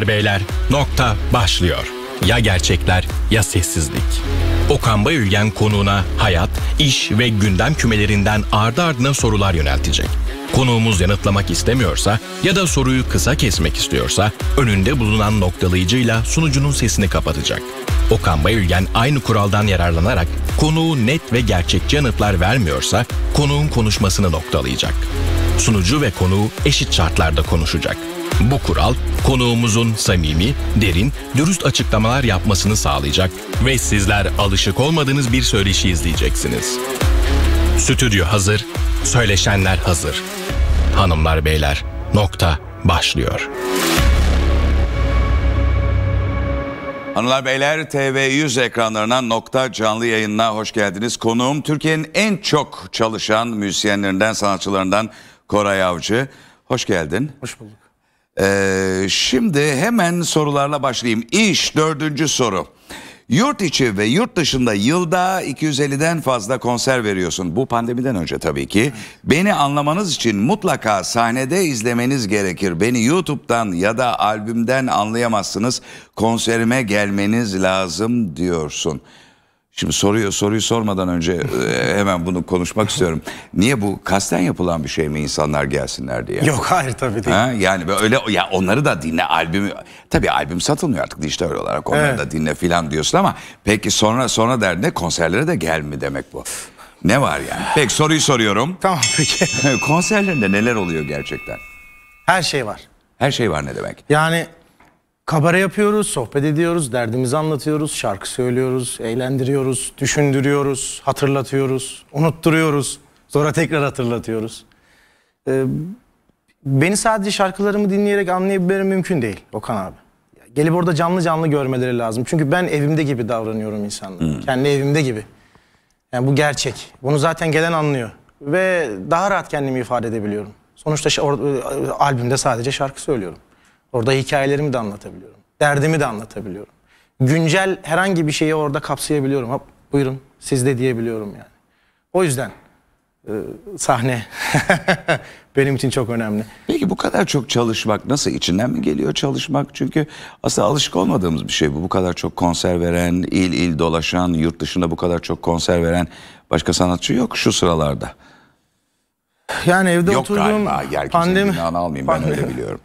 hanımlar beyler nokta başlıyor. Ya gerçekler ya sessizlik. Okan Bayülgen konuğuna hayat, iş ve gündem kümelerinden ardı ardına sorular yöneltecek. Konuğumuz yanıtlamak istemiyorsa ya da soruyu kısa kesmek istiyorsa önünde bulunan noktalayıcıyla sunucunun sesini kapatacak. Okan Bayülgen aynı kuraldan yararlanarak konuğu net ve gerçekçi yanıtlar vermiyorsa konuğun konuşmasını noktalayacak. Sunucu ve konuğu eşit şartlarda konuşacak. Bu kural konuğumuzun samimi, derin, dürüst açıklamalar yapmasını sağlayacak ve sizler alışık olmadığınız bir söyleşi izleyeceksiniz. Stüdyo hazır, söyleşenler hazır. Hanımlar beyler, nokta başlıyor. Hanımlar beyler TV100 ekranlarına nokta canlı yayınına hoş geldiniz. Konuğum Türkiye'nin en çok çalışan müzisyenlerinden, sanatçılarından Koray Avcı. Hoş geldin. Hoş bulduk. Ee, şimdi hemen sorularla başlayayım. İş dördüncü soru. Yurt içi ve yurt dışında yılda 250'den fazla konser veriyorsun. Bu pandemiden önce tabii ki. Beni anlamanız için mutlaka sahnede izlemeniz gerekir. Beni YouTube'dan ya da albümden anlayamazsınız. Konserime gelmeniz lazım diyorsun. Şimdi soruyu soruyu sormadan önce e, hemen bunu konuşmak istiyorum. Niye bu kasten yapılan bir şey mi insanlar gelsinler diye? Yok hayır tabii değil. Ha? Yani öyle ya onları da dinle albümü. Tabii albüm satılmıyor artık dijital olarak. Onları evet. da dinle filan diyorsun ama peki sonra sonra derdinde konserlere de gel mi demek bu? Ne var yani? Peki soruyu soruyorum. Tamam peki. Konserlerinde neler oluyor gerçekten? Her şey var. Her şey var ne demek? Yani Kabare yapıyoruz, sohbet ediyoruz, derdimizi anlatıyoruz, şarkı söylüyoruz, eğlendiriyoruz, düşündürüyoruz, hatırlatıyoruz, unutturuyoruz. Sonra tekrar hatırlatıyoruz. Ee, beni sadece şarkılarımı dinleyerek anlayabilmeleri mümkün değil Okan abi. Gelip orada canlı canlı görmeleri lazım. Çünkü ben evimde gibi davranıyorum insanlara. Hmm. Kendi evimde gibi. Yani bu gerçek. Bunu zaten gelen anlıyor. Ve daha rahat kendimi ifade edebiliyorum. Sonuçta e, albümde sadece şarkı söylüyorum. Orada hikayelerimi de anlatabiliyorum. Derdimi de anlatabiliyorum. Güncel herhangi bir şeyi orada kapsayabiliyorum. Hop, buyurun siz de diyebiliyorum yani. O yüzden e, sahne benim için çok önemli. Peki bu kadar çok çalışmak nasıl içinden mi geliyor çalışmak? Çünkü aslında alışık olmadığımız bir şey bu. Bu kadar çok konser veren, il il dolaşan, yurt dışında bu kadar çok konser veren başka sanatçı yok şu sıralarda. Yani evde Yok galiba. Yer pandemi, almayayım ben öyle biliyorum.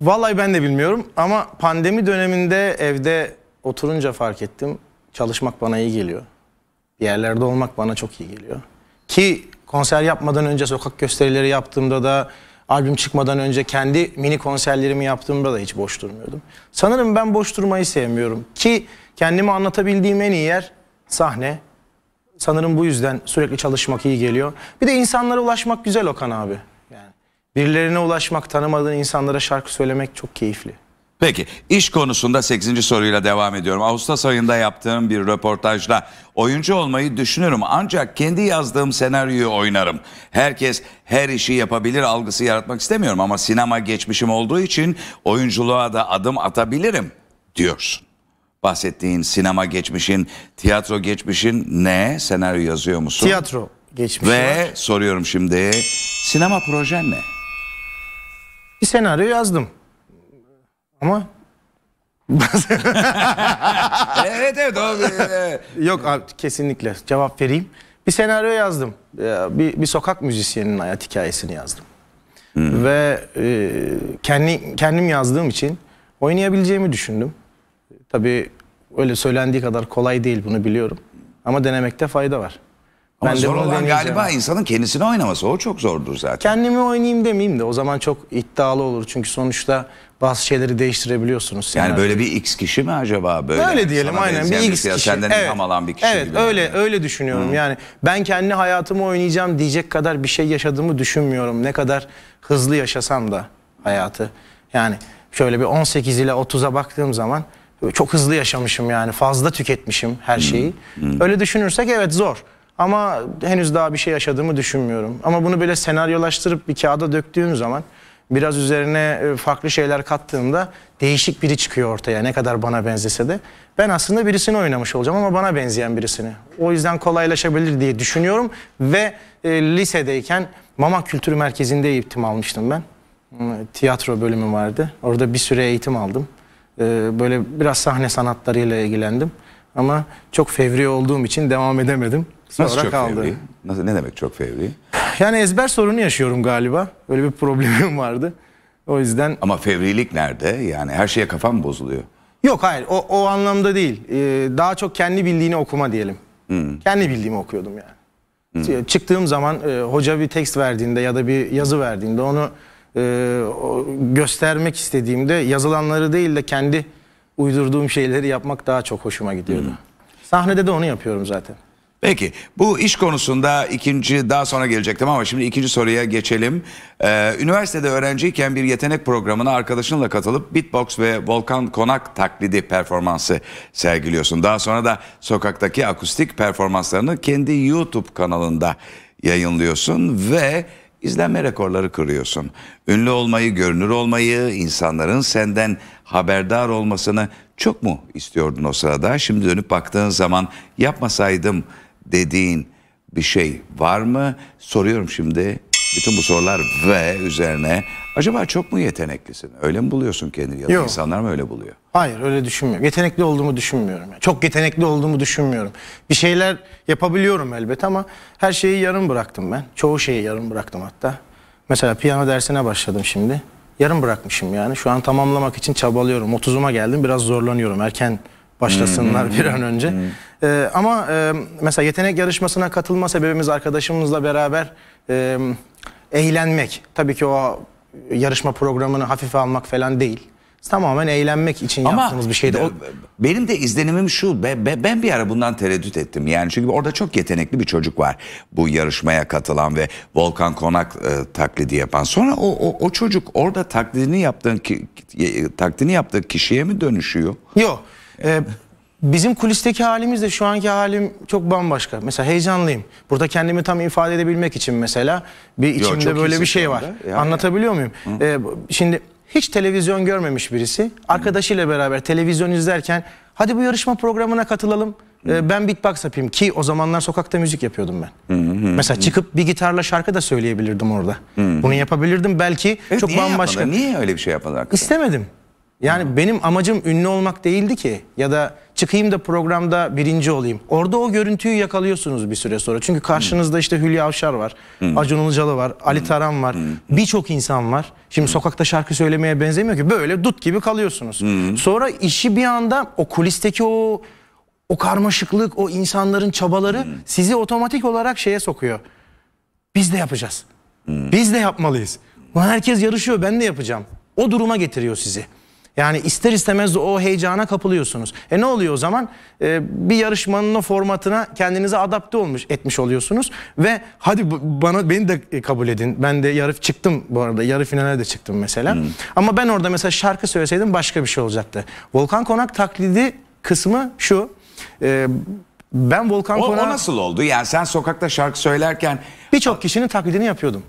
Vallahi ben de bilmiyorum ama pandemi döneminde evde oturunca fark ettim. Çalışmak bana iyi geliyor. Bir yerlerde olmak bana çok iyi geliyor. Ki konser yapmadan önce sokak gösterileri yaptığımda da albüm çıkmadan önce kendi mini konserlerimi yaptığımda da hiç boş durmuyordum. Sanırım ben boş durmayı sevmiyorum. Ki kendimi anlatabildiğim en iyi yer sahne. Sanırım bu yüzden sürekli çalışmak iyi geliyor. Bir de insanlara ulaşmak güzel Okan abi. Birilerine ulaşmak, tanımadığın insanlara şarkı söylemek çok keyifli. Peki iş konusunda 8. soruyla devam ediyorum. Ağustos ayında yaptığım bir röportajda oyuncu olmayı düşünürüm ancak kendi yazdığım senaryoyu oynarım. Herkes her işi yapabilir algısı yaratmak istemiyorum ama sinema geçmişim olduğu için oyunculuğa da adım atabilirim diyorsun. Bahsettiğin sinema geçmişin, tiyatro geçmişin ne? Senaryo yazıyor musun? Tiyatro geçmişi Ve var. soruyorum şimdi sinema projen ne? bir senaryo yazdım. Ama evet evet doğru. Yok abi, kesinlikle cevap vereyim. Bir senaryo yazdım. Bir, bir sokak müzisyeninin hayat hikayesini yazdım. Hmm. Ve e, kendi kendim yazdığım için oynayabileceğimi düşündüm. Tabii öyle söylendiği kadar kolay değil bunu biliyorum. Ama denemekte fayda var. Ama ben zor de olan galiba insanın kendisini oynaması. O çok zordur zaten. Kendimi oynayayım demeyeyim de o zaman çok iddialı olur. Çünkü sonuçta bazı şeyleri değiştirebiliyorsunuz. Yani, böyle bir X kişi mi acaba böyle? Öyle diyelim Sana aynen bir X kişi. Senden evet. ilham alan bir kişi evet, gibi. öyle yani. öyle düşünüyorum. Hı. Yani ben kendi hayatımı oynayacağım diyecek kadar bir şey yaşadığımı düşünmüyorum. Ne kadar hızlı yaşasam da hayatı. Yani şöyle bir 18 ile 30'a baktığım zaman çok hızlı yaşamışım yani fazla tüketmişim her şeyi. Hı. Hı. Öyle düşünürsek evet zor. Ama henüz daha bir şey yaşadığımı düşünmüyorum. Ama bunu böyle senaryolaştırıp bir kağıda döktüğüm zaman biraz üzerine e, farklı şeyler kattığımda değişik biri çıkıyor ortaya ne kadar bana benzese de. Ben aslında birisini oynamış olacağım ama bana benzeyen birisini. O yüzden kolaylaşabilir diye düşünüyorum ve e, lisedeyken Mama Kültür Merkezi'nde eğitim almıştım ben. Hmm, tiyatro bölümü vardı. Orada bir süre eğitim aldım. E, böyle biraz sahne sanatlarıyla ilgilendim. Ama çok fevri olduğum için devam edemedim. Sonra Nasıl çok kaldı. fevri? Nasıl, ne demek çok fevri? Yani ezber sorunu yaşıyorum galiba. Öyle bir problemim vardı. O yüzden... Ama fevrilik nerede? Yani her şeye kafam bozuluyor. Yok hayır o, o anlamda değil. Ee, daha çok kendi bildiğini okuma diyelim. Hmm. Kendi bildiğimi okuyordum yani. Hmm. Çıktığım zaman e, hoca bir tekst verdiğinde ya da bir yazı verdiğinde onu e, göstermek istediğimde yazılanları değil de kendi uydurduğum şeyleri yapmak daha çok hoşuma gidiyordu. Hmm. Sahnede de onu yapıyorum zaten. Peki bu iş konusunda ikinci daha sonra gelecektim ama şimdi ikinci soruya geçelim. Ee, üniversitede öğrenciyken bir yetenek programına arkadaşınla katılıp beatbox ve volkan konak taklidi performansı sergiliyorsun. Daha sonra da sokaktaki akustik performanslarını kendi YouTube kanalında yayınlıyorsun ve izlenme rekorları kırıyorsun. Ünlü olmayı, görünür olmayı, insanların senden haberdar olmasını çok mu istiyordun o sırada? Şimdi dönüp baktığın zaman yapmasaydım dediğin bir şey var mı? Soruyorum şimdi bütün bu sorular ve üzerine acaba çok mu yeteneklisin? Öyle mi buluyorsun kendini ya da Yok. insanlar mı öyle buluyor? Hayır öyle düşünmüyorum. Yetenekli olduğumu düşünmüyorum. Yani. Çok yetenekli olduğumu düşünmüyorum. Bir şeyler yapabiliyorum elbet ama her şeyi yarım bıraktım ben. Çoğu şeyi yarım bıraktım hatta. Mesela piyano dersine başladım şimdi. Yarım bırakmışım yani. Şu an tamamlamak için çabalıyorum. 30'uma geldim biraz zorlanıyorum. Erken başlasınlar hmm. bir hmm, an önce. Hmm. Ee, ama e, mesela yetenek yarışmasına katılma sebebimiz arkadaşımızla beraber e, eğlenmek. Tabii ki o yarışma programını hafife almak falan değil. Tamamen eğlenmek için Ama yaptığımız bir şeydi. Benim de izlenimim şu, be, be, ben bir ara bundan tereddüt ettim. Yani çünkü orada çok yetenekli bir çocuk var. Bu yarışmaya katılan ve Volkan Konak e, taklidi yapan. Sonra o, o, o çocuk orada taklidini yaptığın ki, e, taklidini yaptığı kişiye mi dönüşüyor? Yok. Ee, bizim kulisteki halimiz de şu anki halim çok bambaşka. Mesela heyecanlıyım. Burada kendimi tam ifade edebilmek için mesela bir içimde Yo, böyle bir şey var. Yani. Anlatabiliyor muyum? Ee, şimdi hiç televizyon görmemiş birisi arkadaşıyla beraber televizyon izlerken hadi bu yarışma programına katılalım. Ee, ben beatbox yapayım ki o zamanlar sokakta müzik yapıyordum ben. Hı hı hı. Mesela çıkıp bir gitarla şarkı da söyleyebilirdim orada. Hı Bunu yapabilirdim belki evet, çok niye bambaşka. Yapmadı? Niye öyle bir şey yapmadı? İstemedim. Yani benim amacım ünlü olmak değildi ki ya da çıkayım da programda birinci olayım. Orada o görüntüyü yakalıyorsunuz bir süre sonra. Çünkü karşınızda işte Hülya Avşar var, hmm. Acun Ilıcalı var, Ali hmm. Taran var, hmm. birçok insan var. Şimdi hmm. sokakta şarkı söylemeye benzemiyor ki böyle dut gibi kalıyorsunuz. Hmm. Sonra işi bir anda o kulisteki o o karmaşıklık, o insanların çabaları hmm. sizi otomatik olarak şeye sokuyor. Biz de yapacağız. Hmm. Biz de yapmalıyız. Herkes yarışıyor ben de yapacağım. O duruma getiriyor sizi. Yani ister istemez o heyecana kapılıyorsunuz. E ne oluyor o zaman? E, bir yarışmanın o formatına kendinize adapte olmuş etmiş oluyorsunuz ve hadi bana beni de e, kabul edin. Ben de yarı çıktım bu arada. Yarı finale de çıktım mesela. Hmm. Ama ben orada mesela şarkı söyleseydim başka bir şey olacaktı. Volkan Konak taklidi kısmı şu. E, ben Volkan Konak... O nasıl oldu? Yani sen sokakta şarkı söylerken... Birçok kişinin taklidini yapıyordum.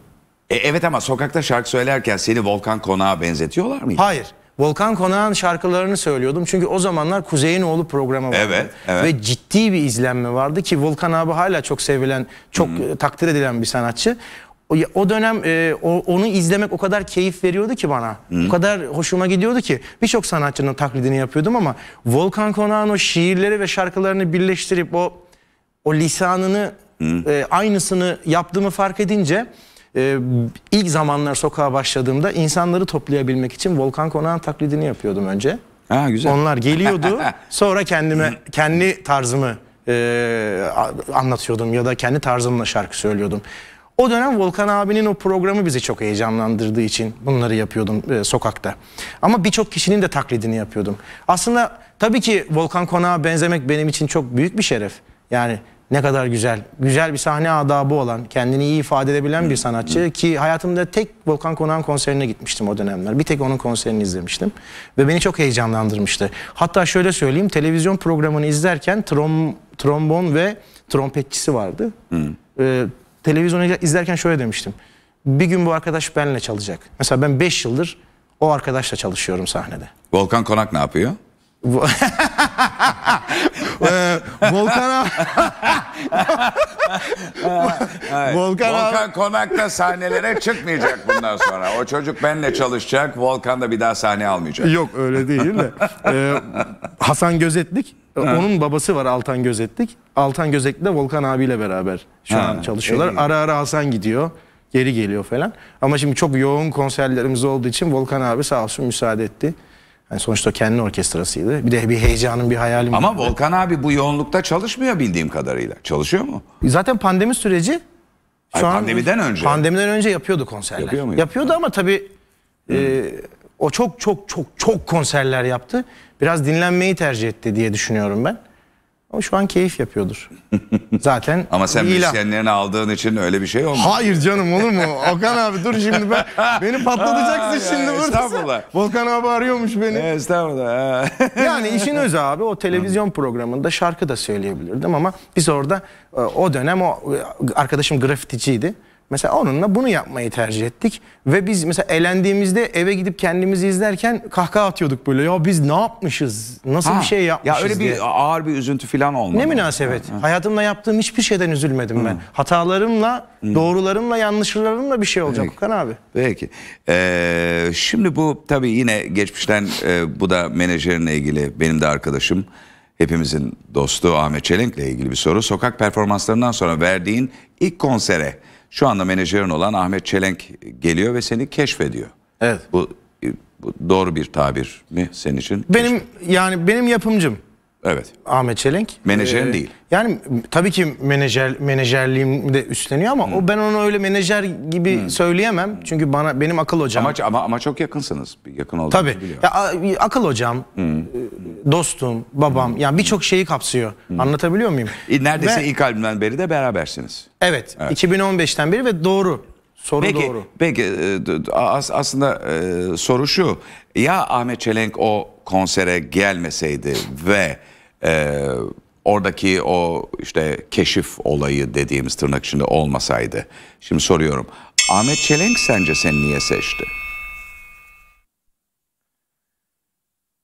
E, evet ama sokakta şarkı söylerken seni Volkan Konak'a benzetiyorlar mı? Hayır. Volkan Konağan şarkılarını söylüyordum. Çünkü o zamanlar Kuzey'in oğlu programı vardı. Evet, evet. Ve ciddi bir izlenme vardı ki Volkan abi hala çok sevilen, çok hmm. takdir edilen bir sanatçı. O, dönem e, o, onu izlemek o kadar keyif veriyordu ki bana. Hmm. O kadar hoşuma gidiyordu ki. Birçok sanatçının taklidini yapıyordum ama Volkan Konağan o şiirleri ve şarkılarını birleştirip o o lisanını hmm. e, aynısını yaptığımı fark edince e, ilk zamanlar sokağa başladığımda insanları toplayabilmek için Volkan Konağ'ın taklidini yapıyordum önce. Ha, güzel. Onlar geliyordu sonra kendime kendi tarzımı e, anlatıyordum ya da kendi tarzımla şarkı söylüyordum. O dönem Volkan abinin o programı bizi çok heyecanlandırdığı için bunları yapıyordum e, sokakta. Ama birçok kişinin de taklidini yapıyordum. Aslında tabii ki Volkan Konak'a benzemek benim için çok büyük bir şeref. Yani ne kadar güzel. Güzel bir sahne adabı olan, kendini iyi ifade edebilen bir sanatçı ki hayatımda tek Volkan Konak'ın konserine gitmiştim o dönemler. Bir tek onun konserini izlemiştim ve beni çok heyecanlandırmıştı. Hatta şöyle söyleyeyim, televizyon programını izlerken trom, trombon ve trompetçisi vardı. Ee, televizyonu izlerken şöyle demiştim. Bir gün bu arkadaş benimle çalacak. Mesela ben 5 yıldır o arkadaşla çalışıyorum sahnede. Volkan Konak ne yapıyor? ee, Volkan'a Volkan, Volkan Konak'ta sahnelere çıkmayacak bundan sonra. O çocuk benle çalışacak. Volkan da bir daha sahne almayacak. Yok öyle değil de. Ee, Hasan Gözetlik. Onun babası var Altan Gözetlik. Altan Gözetlik de Volkan abiyle beraber şu ha, an çalışıyorlar. Ara ara Hasan gidiyor. Geri geliyor falan. Ama şimdi çok yoğun konserlerimiz olduğu için Volkan abi sağ olsun müsaade etti. Yani sonuçta kendi orkestrasıydı. Bir de bir heyecanım, bir hayalim Ama vardı. Volkan abi bu yoğunlukta çalışmıyor bildiğim kadarıyla. Çalışıyor mu? Zaten pandemi süreci şu Ay, an pandemiden önce. Pandemiden önce yapıyordu konserler. Yapıyor muydu? Yapıyordu ama tabii e, hmm. o çok çok çok çok konserler yaptı. Biraz dinlenmeyi tercih etti diye düşünüyorum ben. O şu an keyif yapıyordur. Zaten Ama sen ilan. müzisyenlerin aldığın için öyle bir şey olmuyor. Hayır canım olur mu? Okan abi dur şimdi ben beni patlatacaksın şimdi burada. Estağfurullah. Volkan abi arıyormuş beni. Ee, estağfurullah. yani işin özü abi o televizyon programında şarkı da söyleyebilirdim ama biz orada e, o dönem o e, arkadaşım grafiticiydi. Mesela onunla bunu yapmayı tercih ettik. Ve biz mesela elendiğimizde eve gidip kendimizi izlerken kahkaha atıyorduk böyle. Ya biz ne yapmışız? Nasıl ha, bir şey yapmışız Ya öyle diye. bir ağır bir üzüntü falan olmadı. Ne münasebet. Ha, ha. Hayatımda yaptığım hiçbir şeyden üzülmedim Hı. ben. Hmm. Hatalarımla, Hı. Hmm. doğrularımla, yanlışlarımla bir şey olacak Peki. Okan abi. Peki. Ee, şimdi bu tabii yine geçmişten e, bu da menajerinle ilgili benim de arkadaşım hepimizin dostu Ahmet Çelenk'le ilgili bir soru. Sokak performanslarından sonra verdiğin ilk konsere şu anda menajerin olan Ahmet Çelenk geliyor ve seni keşfediyor. Evet. Bu, bu doğru bir tabir mi senin için? Benim yani benim yapımcım. Evet. Ahmet Çelenk. Menajerin ee, değil. Yani tabii ki menajer menajerliğim de üstleniyor ama hmm. o ben onu öyle menajer gibi hmm. söyleyemem. Çünkü bana benim akıl hocam. Ama ama, ama çok yakınsınız. Yakın olduğunuzu Tabii. Ya, akıl hocam, hmm. dostum, babam hmm. yani birçok şeyi kapsıyor. Hmm. Anlatabiliyor muyum? E, neredeyse ve, ilk albümden beri de berabersiniz. Evet, evet. 2015'ten beri ve doğru Soru peki, doğru. Peki e, aslında soru şu. Ya Ahmet Çelenk o konsere gelmeseydi ve e, oradaki o işte keşif olayı dediğimiz tırnak içinde olmasaydı. Şimdi soruyorum. Ahmet Çelenk sence seni niye seçti?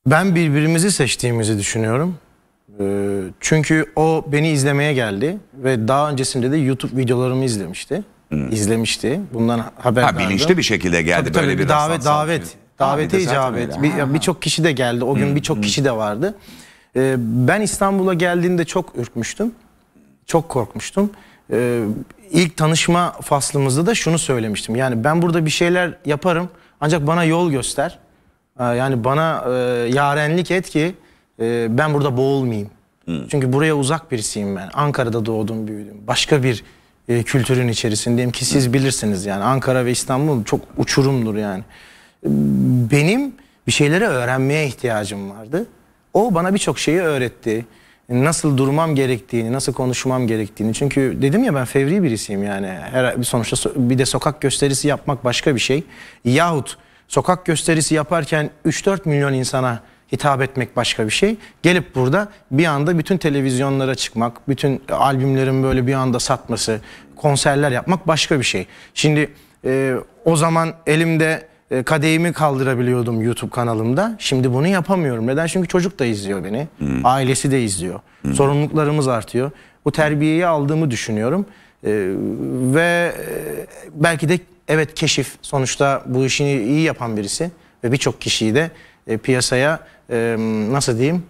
Ben birbirimizi seçtiğimizi düşünüyorum. Ee, çünkü o beni izlemeye geldi ve daha öncesinde de YouTube videolarımı izlemişti. Hmm. İzlemişti. Bundan haberdardı. Ha bilinçli bir şekilde geldi tabii, böyle bir davet davet. Davete icabet. Birçok bir çok kişi de geldi. O gün birçok kişi de vardı. Ee, ben İstanbul'a geldiğinde çok ürkmüştüm. Çok korkmuştum. Ee, ilk tanışma faslımızda da şunu söylemiştim. Yani ben burada bir şeyler yaparım ancak bana yol göster. Ee, yani bana e, yarenlik et ki e, ben burada boğulmayayım. Hı. Çünkü buraya uzak birisiyim ben. Ankara'da doğdum, büyüdüm. Başka bir e, kültürün içerisindeyim ki siz Hı. bilirsiniz yani. Ankara ve İstanbul çok uçurumdur yani benim bir şeyleri öğrenmeye ihtiyacım vardı. O bana birçok şeyi öğretti. Nasıl durmam gerektiğini, nasıl konuşmam gerektiğini. Çünkü dedim ya ben fevri birisiyim yani. Her, sonuçta bir de sokak gösterisi yapmak başka bir şey. Yahut sokak gösterisi yaparken 3-4 milyon insana hitap etmek başka bir şey. Gelip burada bir anda bütün televizyonlara çıkmak, bütün albümlerin böyle bir anda satması, konserler yapmak başka bir şey. Şimdi e, o zaman elimde e, kadehimi kaldırabiliyordum YouTube kanalımda. Şimdi bunu yapamıyorum. Neden? Çünkü çocuk da izliyor beni. Hmm. Ailesi de izliyor. Hmm. Sorumluluklarımız artıyor. Bu terbiyeyi aldığımı düşünüyorum. E, ve e, belki de evet keşif sonuçta bu işini iyi yapan birisi ve birçok kişiyi de e, piyasaya e, nasıl diyeyim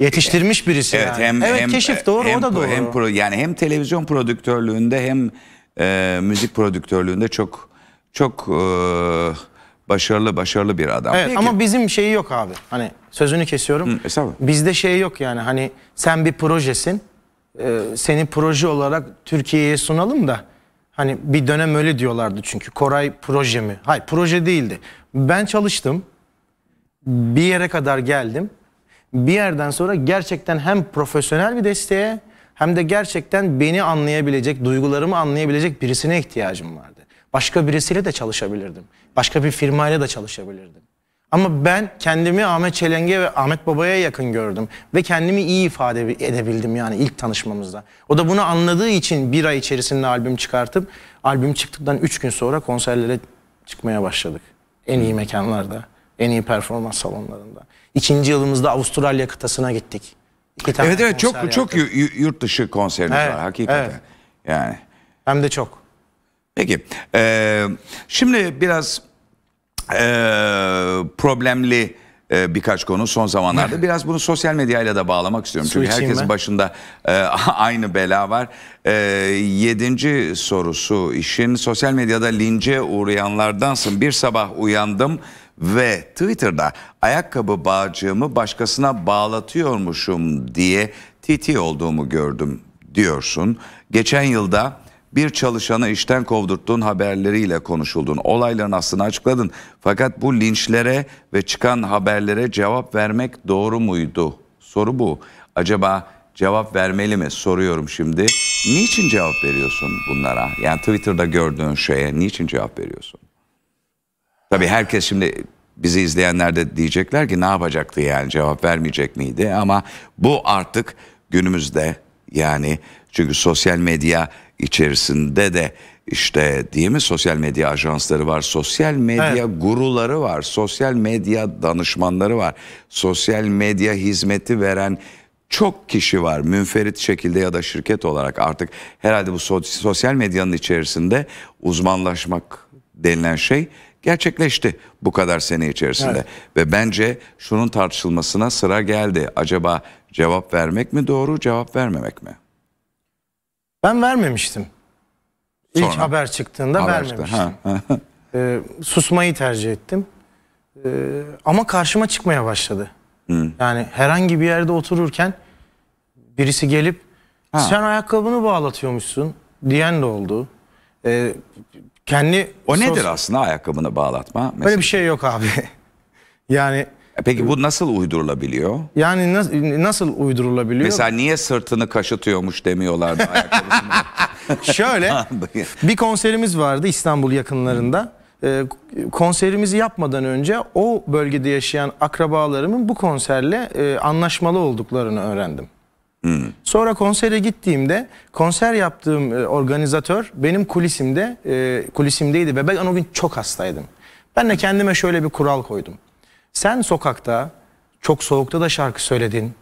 yetiştirmiş birisi evet, yani. Hem, evet hem, keşif doğru hem, o da doğru. Hem pro, yani hem televizyon prodüktörlüğünde hem e, müzik prodüktörlüğünde çok çok e, başarılı başarılı bir adam. Evet ama bizim şeyi yok abi. Hani sözünü kesiyorum. Hı, Bizde şey yok yani hani sen bir projesin. E, seni proje olarak Türkiye'ye sunalım da hani bir dönem öyle diyorlardı çünkü Koray proje mi? Hayır proje değildi. Ben çalıştım. Bir yere kadar geldim. Bir yerden sonra gerçekten hem profesyonel bir desteğe hem de gerçekten beni anlayabilecek, duygularımı anlayabilecek birisine ihtiyacım vardı. Başka birisiyle de çalışabilirdim. Başka bir firmayla da çalışabilirdim. Ama ben kendimi Ahmet Çelenge ve Ahmet Baba'ya yakın gördüm. Ve kendimi iyi ifade edebildim yani ilk tanışmamızda. O da bunu anladığı için bir ay içerisinde albüm çıkartıp albüm çıktıktan üç gün sonra konserlere çıkmaya başladık. En iyi mekanlarda, en iyi performans salonlarında. İkinci yılımızda Avustralya kıtasına gittik. İki tane evet evet çok yaptık. çok yurt dışı konseriniz evet, var hakikaten. Evet. Yani. Hem de çok. Peki. Ee, şimdi biraz e, problemli e, birkaç konu son zamanlarda. Biraz bunu sosyal medyayla da bağlamak istiyorum. Çünkü herkesin başında e, aynı bela var. E, yedinci sorusu işin sosyal medyada lince uğrayanlardansın. Bir sabah uyandım ve Twitter'da ayakkabı bağcığımı başkasına bağlatıyormuşum diye TT olduğumu gördüm diyorsun. Geçen yılda bir çalışanı işten kovdurttuğun haberleriyle konuşuldun. Olayların aslını açıkladın. Fakat bu linçlere ve çıkan haberlere cevap vermek doğru muydu? Soru bu. Acaba cevap vermeli mi? Soruyorum şimdi. Niçin cevap veriyorsun bunlara? Yani Twitter'da gördüğün şeye niçin cevap veriyorsun? Tabii herkes şimdi bizi izleyenler de diyecekler ki ne yapacaktı yani cevap vermeyecek miydi? Ama bu artık günümüzde yani çünkü sosyal medya içerisinde de işte değil mi sosyal medya ajansları var, sosyal medya evet. guruları var, sosyal medya danışmanları var, sosyal medya hizmeti veren çok kişi var münferit şekilde ya da şirket olarak artık herhalde bu sosyal medyanın içerisinde uzmanlaşmak denilen şey gerçekleşti bu kadar sene içerisinde. Evet. Ve bence şunun tartışılmasına sıra geldi. Acaba cevap vermek mi doğru, cevap vermemek mi? Ben vermemiştim. İlk haber çıktığında haber vermemiştim. Çıktı. e, ee, susmayı tercih ettim. E, ama karşıma çıkmaya başladı. Hı. Yani herhangi bir yerde otururken birisi gelip ha. sen ayakkabını bağlatıyormuşsun diyen de oldu. E, kendi O nedir aslında ayakkabını bağlatma? Mesela? Böyle bir şey yok abi. yani e peki bu nasıl uydurulabiliyor? Yani nas nasıl uydurulabiliyor? Mesela niye sırtını kaşıtıyormuş demiyorlardı ayakkabısını. Şöyle bir konserimiz vardı İstanbul yakınlarında. Ee, konserimizi yapmadan önce o bölgede yaşayan akrabalarımın bu konserle e, anlaşmalı olduklarını öğrendim. Hmm. Sonra konsere gittiğimde konser yaptığım e, organizatör benim kulisimde e, kulisimdeydi ve ben o gün çok hastaydım. Ben de kendime şöyle bir kural koydum. Sen sokakta çok soğukta da şarkı söyledin.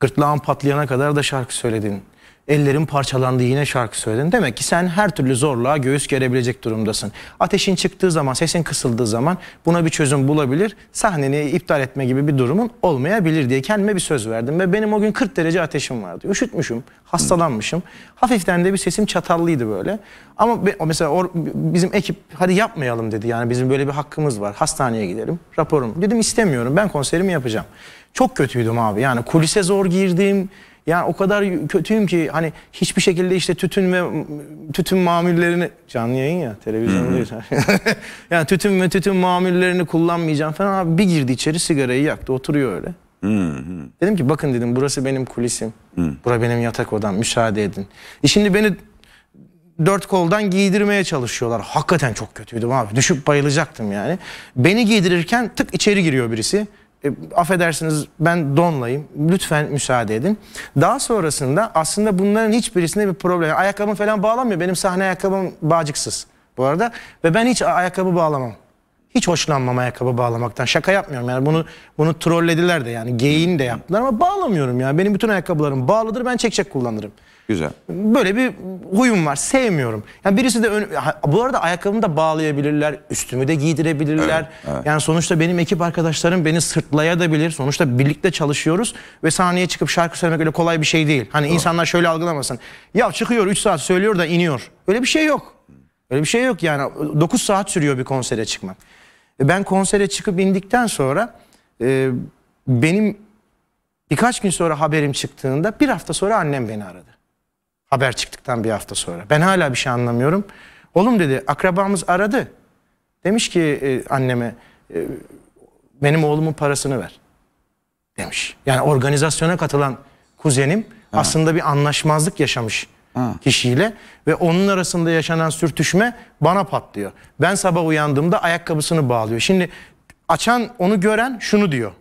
Gırtlağın patlayana kadar da şarkı söyledin ellerin parçalandı yine şarkı söyledin. Demek ki sen her türlü zorluğa göğüs gerebilecek durumdasın. Ateşin çıktığı zaman, sesin kısıldığı zaman buna bir çözüm bulabilir. Sahneni iptal etme gibi bir durumun olmayabilir diye kendime bir söz verdim. Ve benim o gün 40 derece ateşim vardı. Üşütmüşüm, hastalanmışım. Hafiften de bir sesim çatallıydı böyle. Ama be, mesela or, bizim ekip hadi yapmayalım dedi. Yani bizim böyle bir hakkımız var. Hastaneye gidelim, raporum. Dedim istemiyorum, ben konserimi yapacağım. Çok kötüydüm abi. Yani kulise zor girdim. Yani o kadar kötüyüm ki hani hiçbir şekilde işte tütün ve tütün mamullerini canlı yayın ya televizyonda değil. yani tütün ve tütün mamullerini kullanmayacağım falan abi bir girdi içeri sigarayı yaktı oturuyor öyle. dedim ki bakın dedim burası benim kulisim. Bura benim yatak odam müsaade edin. E şimdi beni dört koldan giydirmeye çalışıyorlar. Hakikaten çok kötüydüm abi. Düşüp bayılacaktım yani. Beni giydirirken tık içeri giriyor birisi e, affedersiniz ben donlayım lütfen müsaade edin. Daha sonrasında aslında bunların hiçbirisinde bir problem. Ayakkabım falan bağlamıyor. Benim sahne ayakkabım bağcıksız bu arada ve ben hiç ayakkabı bağlamam. Hiç hoşlanmam ayakkabı bağlamaktan. Şaka yapmıyorum yani bunu bunu trollediler de yani geyin de yaptılar ama bağlamıyorum ya. Benim bütün ayakkabılarım bağlıdır ben çekçek kullanırım. Güzel. Böyle bir huyum var. Sevmiyorum. Yani birisi de ön... bu arada ayakkabımı da bağlayabilirler. Üstümü de giydirebilirler. Evet, evet. Yani sonuçta benim ekip arkadaşlarım beni sırtlayabilir. Sonuçta birlikte çalışıyoruz ve sahneye çıkıp şarkı söylemek öyle kolay bir şey değil. Hani Doğru. insanlar şöyle algılamasın. Ya çıkıyor 3 saat söylüyor da iniyor. Öyle bir şey yok. Öyle bir şey yok yani. 9 saat sürüyor bir konsere çıkmak. E, ben konsere çıkıp indikten sonra e, benim birkaç gün sonra haberim çıktığında bir hafta sonra annem beni aradı. Haber çıktıktan bir hafta sonra. Ben hala bir şey anlamıyorum. Oğlum dedi akrabamız aradı. Demiş ki e, anneme e, benim oğlumun parasını ver. Demiş. Yani organizasyona katılan kuzenim ha. aslında bir anlaşmazlık yaşamış ha. kişiyle ve onun arasında yaşanan sürtüşme bana patlıyor. Ben sabah uyandığımda ayakkabısını bağlıyor. Şimdi açan onu gören şunu diyor.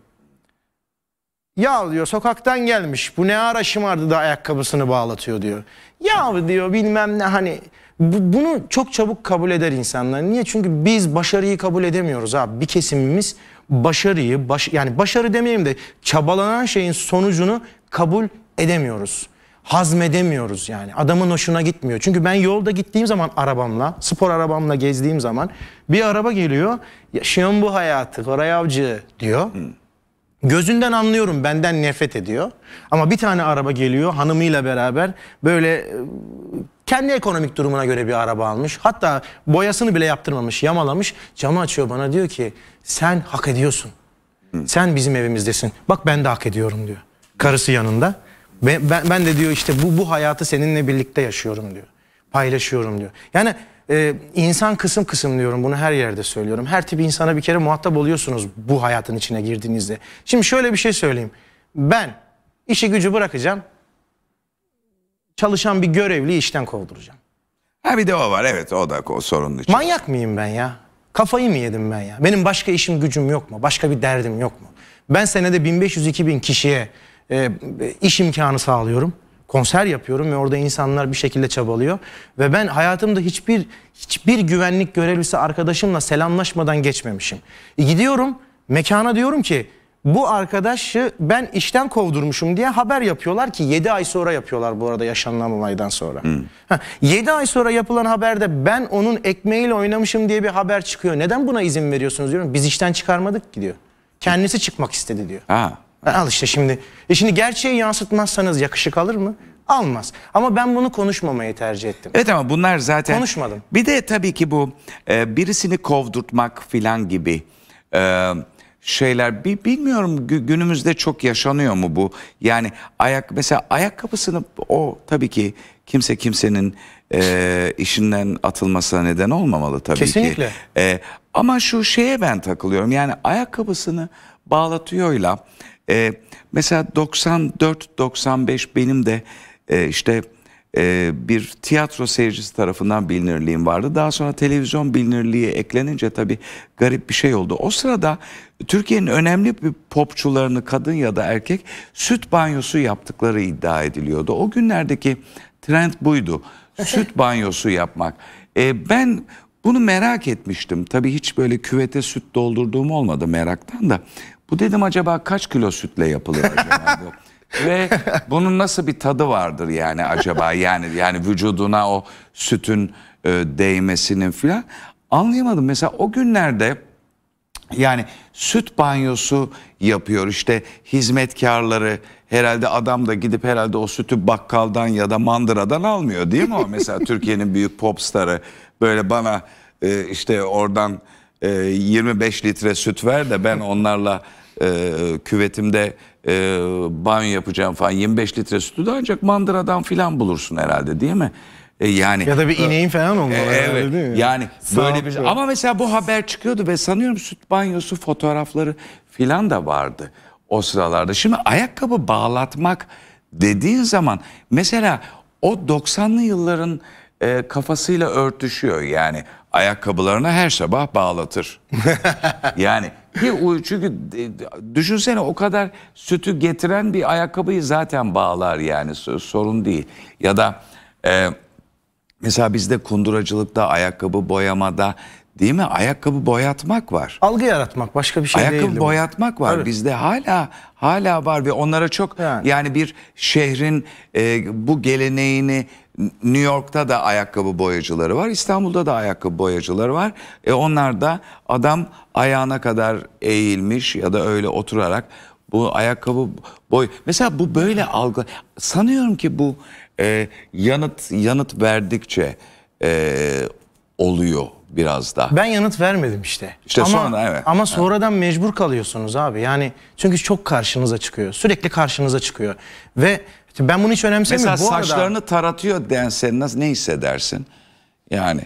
Ya diyor sokaktan gelmiş. Bu ne ara şımardı da ayakkabısını bağlatıyor diyor. Ya diyor bilmem ne hani bu, bunu çok çabuk kabul eder insanlar. Niye? Çünkü biz başarıyı kabul edemiyoruz abi. Bir kesimimiz başarıyı baş, yani başarı demeyeyim de çabalanan şeyin sonucunu kabul edemiyoruz. Hazmedemiyoruz yani. Adamın hoşuna gitmiyor. Çünkü ben yolda gittiğim zaman arabamla, spor arabamla gezdiğim zaman bir araba geliyor. Yaşıyorum bu hayatı Koray Avcı diyor. Hmm. Gözünden anlıyorum benden nefret ediyor. Ama bir tane araba geliyor hanımıyla beraber böyle e, kendi ekonomik durumuna göre bir araba almış. Hatta boyasını bile yaptırmamış, yamalamış. Camı açıyor bana diyor ki sen hak ediyorsun. Sen bizim evimizdesin. Bak ben de hak ediyorum diyor. Karısı yanında. Ben, ben, ben de diyor işte bu, bu hayatı seninle birlikte yaşıyorum diyor. Paylaşıyorum diyor. Yani e, insan kısım kısım diyorum bunu her yerde söylüyorum. Her tip insana bir kere muhatap oluyorsunuz bu hayatın içine girdiğinizde. Şimdi şöyle bir şey söyleyeyim. Ben işi gücü bırakacağım. Çalışan bir görevli işten kovduracağım. Ha bir de o var evet o da o sorunlu. için. Manyak mıyım ben ya? Kafayı mı yedim ben ya? Benim başka işim gücüm yok mu? Başka bir derdim yok mu? Ben senede 1500-2000 kişiye e, iş imkanı sağlıyorum konser yapıyorum ve orada insanlar bir şekilde çabalıyor ve ben hayatımda hiçbir hiçbir güvenlik görevlisi arkadaşımla selamlaşmadan geçmemişim. E gidiyorum mekana diyorum ki bu arkadaşı ben işten kovdurmuşum diye haber yapıyorlar ki 7 ay sonra yapıyorlar bu arada yaşanılan olaydan sonra. Hmm. 7 ay sonra yapılan haberde ben onun ekmeğiyle oynamışım diye bir haber çıkıyor. Neden buna izin veriyorsunuz diyorum. Biz işten çıkarmadık ki diyor. Kendisi çıkmak istedi diyor. Ha. Al işte şimdi. E şimdi gerçeği yansıtmazsanız yakışık alır mı? Almaz. Ama ben bunu konuşmamayı tercih ettim. Evet ama bunlar zaten... Konuşmadım. Bir de tabii ki bu e, birisini kovdurtmak filan gibi e, şeyler. Bir, bilmiyorum günümüzde çok yaşanıyor mu bu? Yani ayak mesela ayakkabısını o tabii ki kimse kimsenin e, işinden atılmasına neden olmamalı tabii Kesinlikle. ki. Kesinlikle. E, ama şu şeye ben takılıyorum yani ayakkabısını bağlatıyorla e, mesela 94-95 benim de e, işte e, bir tiyatro seyircisi tarafından bilinirliğim vardı. Daha sonra televizyon bilinirliği eklenince tabii garip bir şey oldu. O sırada Türkiye'nin önemli bir popçularını kadın ya da erkek süt banyosu yaptıkları iddia ediliyordu. O günlerdeki trend buydu. Süt banyosu yapmak. E, ben bunu merak etmiştim. Tabii hiç böyle küvete süt doldurduğum olmadı meraktan da. Bu dedim acaba kaç kilo sütle yapılır acaba bu? Ve bunun nasıl bir tadı vardır yani acaba yani yani vücuduna o sütün e, değmesinin filan anlayamadım. Mesela o günlerde yani süt banyosu yapıyor işte hizmetkarları herhalde adam da gidip herhalde o sütü bakkaldan ya da mandıradan almıyor değil mi o mesela Türkiye'nin büyük popstarı böyle bana e, işte oradan e, 25 litre süt ver de ben onlarla e, küvetimde e, banyo yapacağım falan 25 litre sütü de ancak mandıradan filan bulursun herhalde değil mi? E, yani Ya da bir ineğin falan e, olmalı. E, evet. Değil mi? Yani Sağ böyle bir ama mesela bu haber çıkıyordu ve sanıyorum süt banyosu fotoğrafları filan da vardı o sıralarda. Şimdi ayakkabı bağlatmak dediğin zaman mesela o 90'lı yılların e, kafasıyla örtüşüyor yani ayakkabılarına her sabah bağlatır. yani çünkü düşünsene o kadar sütü getiren bir ayakkabıyı zaten bağlar yani sorun değil. Ya da e, mesela bizde kunduracılıkta ayakkabı boyamada değil mi ayakkabı boyatmak var. Algı yaratmak başka bir şey değil. Ayakkabı boyatmak var. Evet. Bizde hala hala var ve onlara çok yani, yani bir şehrin e, bu geleneğini New York'ta da ayakkabı boyacıları var. İstanbul'da da ayakkabı boyacıları var. E onlar da adam ayağına kadar eğilmiş ya da öyle oturarak bu ayakkabı boy mesela bu böyle algı sanıyorum ki bu e, yanıt yanıt verdikçe e, oluyor biraz da. Ben yanıt vermedim işte. İşte ama, sonra evet. Ama sonradan evet. mecbur kalıyorsunuz abi. Yani çünkü çok karşınıza çıkıyor. Sürekli karşınıza çıkıyor. Ve Şimdi ben bunu hiç önemsemiyorum. Mesela Bu saçlarını arada... taratıyor dense nasıl ne hissedersin? Yani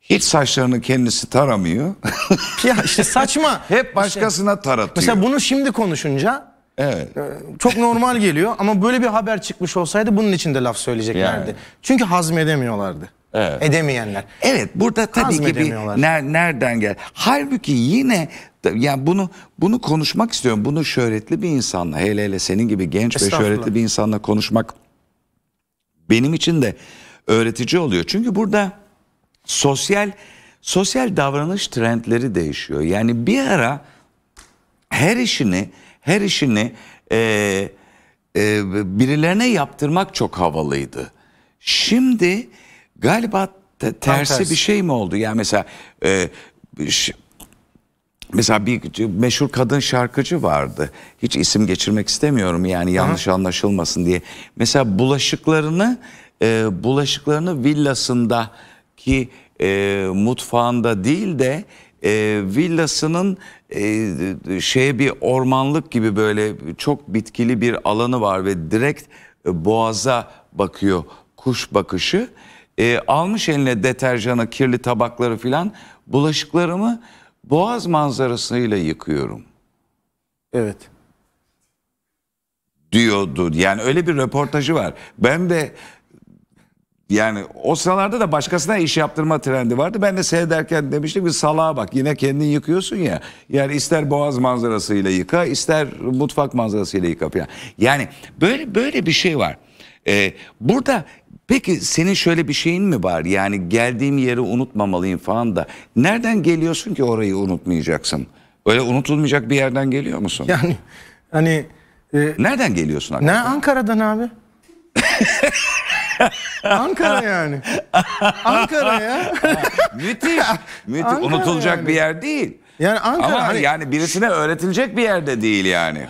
hiç saçlarını kendisi taramıyor. ya işte saçma. Hep başkasına işte, taratıyor. Mesela bunu şimdi konuşunca Evet. E, çok normal geliyor ama böyle bir haber çıkmış olsaydı bunun için de laf söyleyeceklerdi. Yani. Çünkü hazmedemiyorlardı. Evet. Edemeyenler. Evet burada tabii ki bir ner, nereden gel. Halbuki yine yani bunu bunu konuşmak istiyorum. Bunu şöhretli bir insanla hele hele senin gibi genç ve şöhretli bir insanla konuşmak benim için de öğretici oluyor. Çünkü burada sosyal sosyal davranış trendleri değişiyor. Yani bir ara her işini her işini e, e, birilerine yaptırmak çok havalıydı. Şimdi galiba tersi, tersi bir şey mi oldu? Yani mesela e, Mesela bir meşhur kadın şarkıcı vardı. Hiç isim geçirmek istemiyorum yani yanlış Aha. anlaşılmasın diye. Mesela bulaşıklarını e, bulaşıklarını villasındaki e, mutfağında değil de e, villasının e, şeye bir ormanlık gibi böyle çok bitkili bir alanı var ve direkt e, boğaza bakıyor kuş bakışı. E, almış eline deterjanı, kirli tabakları filan bulaşıklarımı boğaz manzarasıyla yıkıyorum. Evet. Diyordu. Yani öyle bir röportajı var. Ben de yani o sıralarda da başkasına iş yaptırma trendi vardı. Ben de seyrederken demiştim bir salağa bak yine kendin yıkıyorsun ya. Yani ister boğaz manzarasıyla yıka ister mutfak manzarasıyla yıka falan. Yani böyle böyle bir şey var. Ee, burada Peki senin şöyle bir şeyin mi var? Yani geldiğim yeri unutmamalıyım falan da. Nereden geliyorsun ki orayı unutmayacaksın? Öyle unutulmayacak bir yerden geliyor musun? Yani hani... E, Nereden geliyorsun? Hakikaten? Ne Ankara'dan abi. Ankara yani. Ankara ya. müthiş. müthiş. Ankara Unutulacak yani. bir yer değil. Yani Ankara. Ama hani... yani birisine öğretilecek bir yerde değil yani.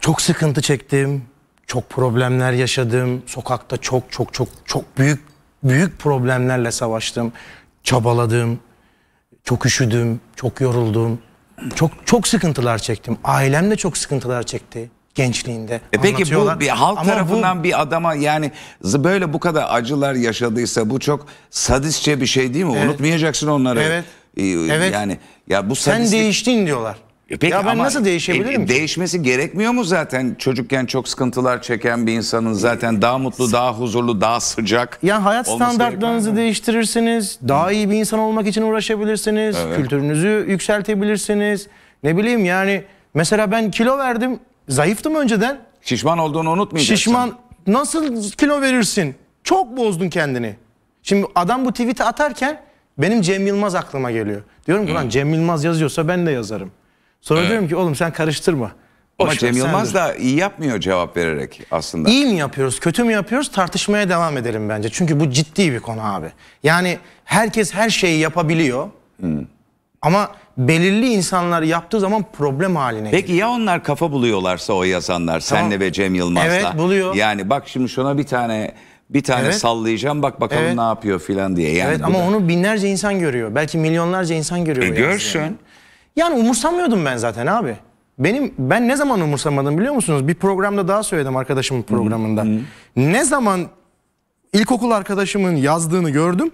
Çok sıkıntı çektim çok problemler yaşadım. Sokakta çok çok çok çok büyük büyük problemlerle savaştım. Çabaladım. Çok üşüdüm, çok yoruldum. Çok çok sıkıntılar çektim. Ailem de çok sıkıntılar çekti gençliğinde. E peki bu bir halk Ama tarafından bu... bir adama yani böyle bu kadar acılar yaşadıysa bu çok sadistçe bir şey değil mi? Evet. Unutmayacaksın onları. Evet. Ee, evet. Yani ya bu sadistlik... Sen değiştin diyorlar. E peki ya ben ama nasıl e, e, değişebilirim? E, değişmesi gerekmiyor mu zaten? Çocukken çok sıkıntılar çeken bir insanın zaten daha mutlu, daha huzurlu, daha sıcak. Yani hayat standartlarınızı şey. değiştirirsiniz. Daha iyi bir insan olmak için uğraşabilirsiniz. Evet. Kültürünüzü yükseltebilirsiniz. Ne bileyim yani mesela ben kilo verdim. Zayıftım önceden. Şişman olduğunu unutmayacaksın. Şişman nasıl kilo verirsin? Çok bozdun kendini. Şimdi adam bu tweet'i atarken benim Cem Yılmaz aklıma geliyor. Diyorum ki lan Cem Yılmaz yazıyorsa ben de yazarım. Sonra evet. diyorum ki oğlum sen karıştırma. Ama Cem Yılmaz da iyi yapmıyor cevap vererek aslında. İyi mi yapıyoruz, kötü mü yapıyoruz tartışmaya devam edelim bence. Çünkü bu ciddi bir konu abi. Yani herkes her şeyi yapabiliyor. Hmm. Ama belirli insanlar yaptığı zaman problem haline Peki geliyor. ya onlar kafa buluyorlarsa o yazanlar tamam. senle ve Cem Yılmaz'la. Evet buluyor. Yani bak şimdi şuna bir tane bir tane evet. sallayacağım bak bakalım evet. ne yapıyor filan diye. Yani evet ama da... onu binlerce insan görüyor. Belki milyonlarca insan görüyor. E görsün. Yani. Yani umursamıyordum ben zaten abi. Benim ben ne zaman umursamadım biliyor musunuz? Bir programda daha söyledim arkadaşımın programında. Hı hı. Ne zaman ilkokul arkadaşımın yazdığını gördüm.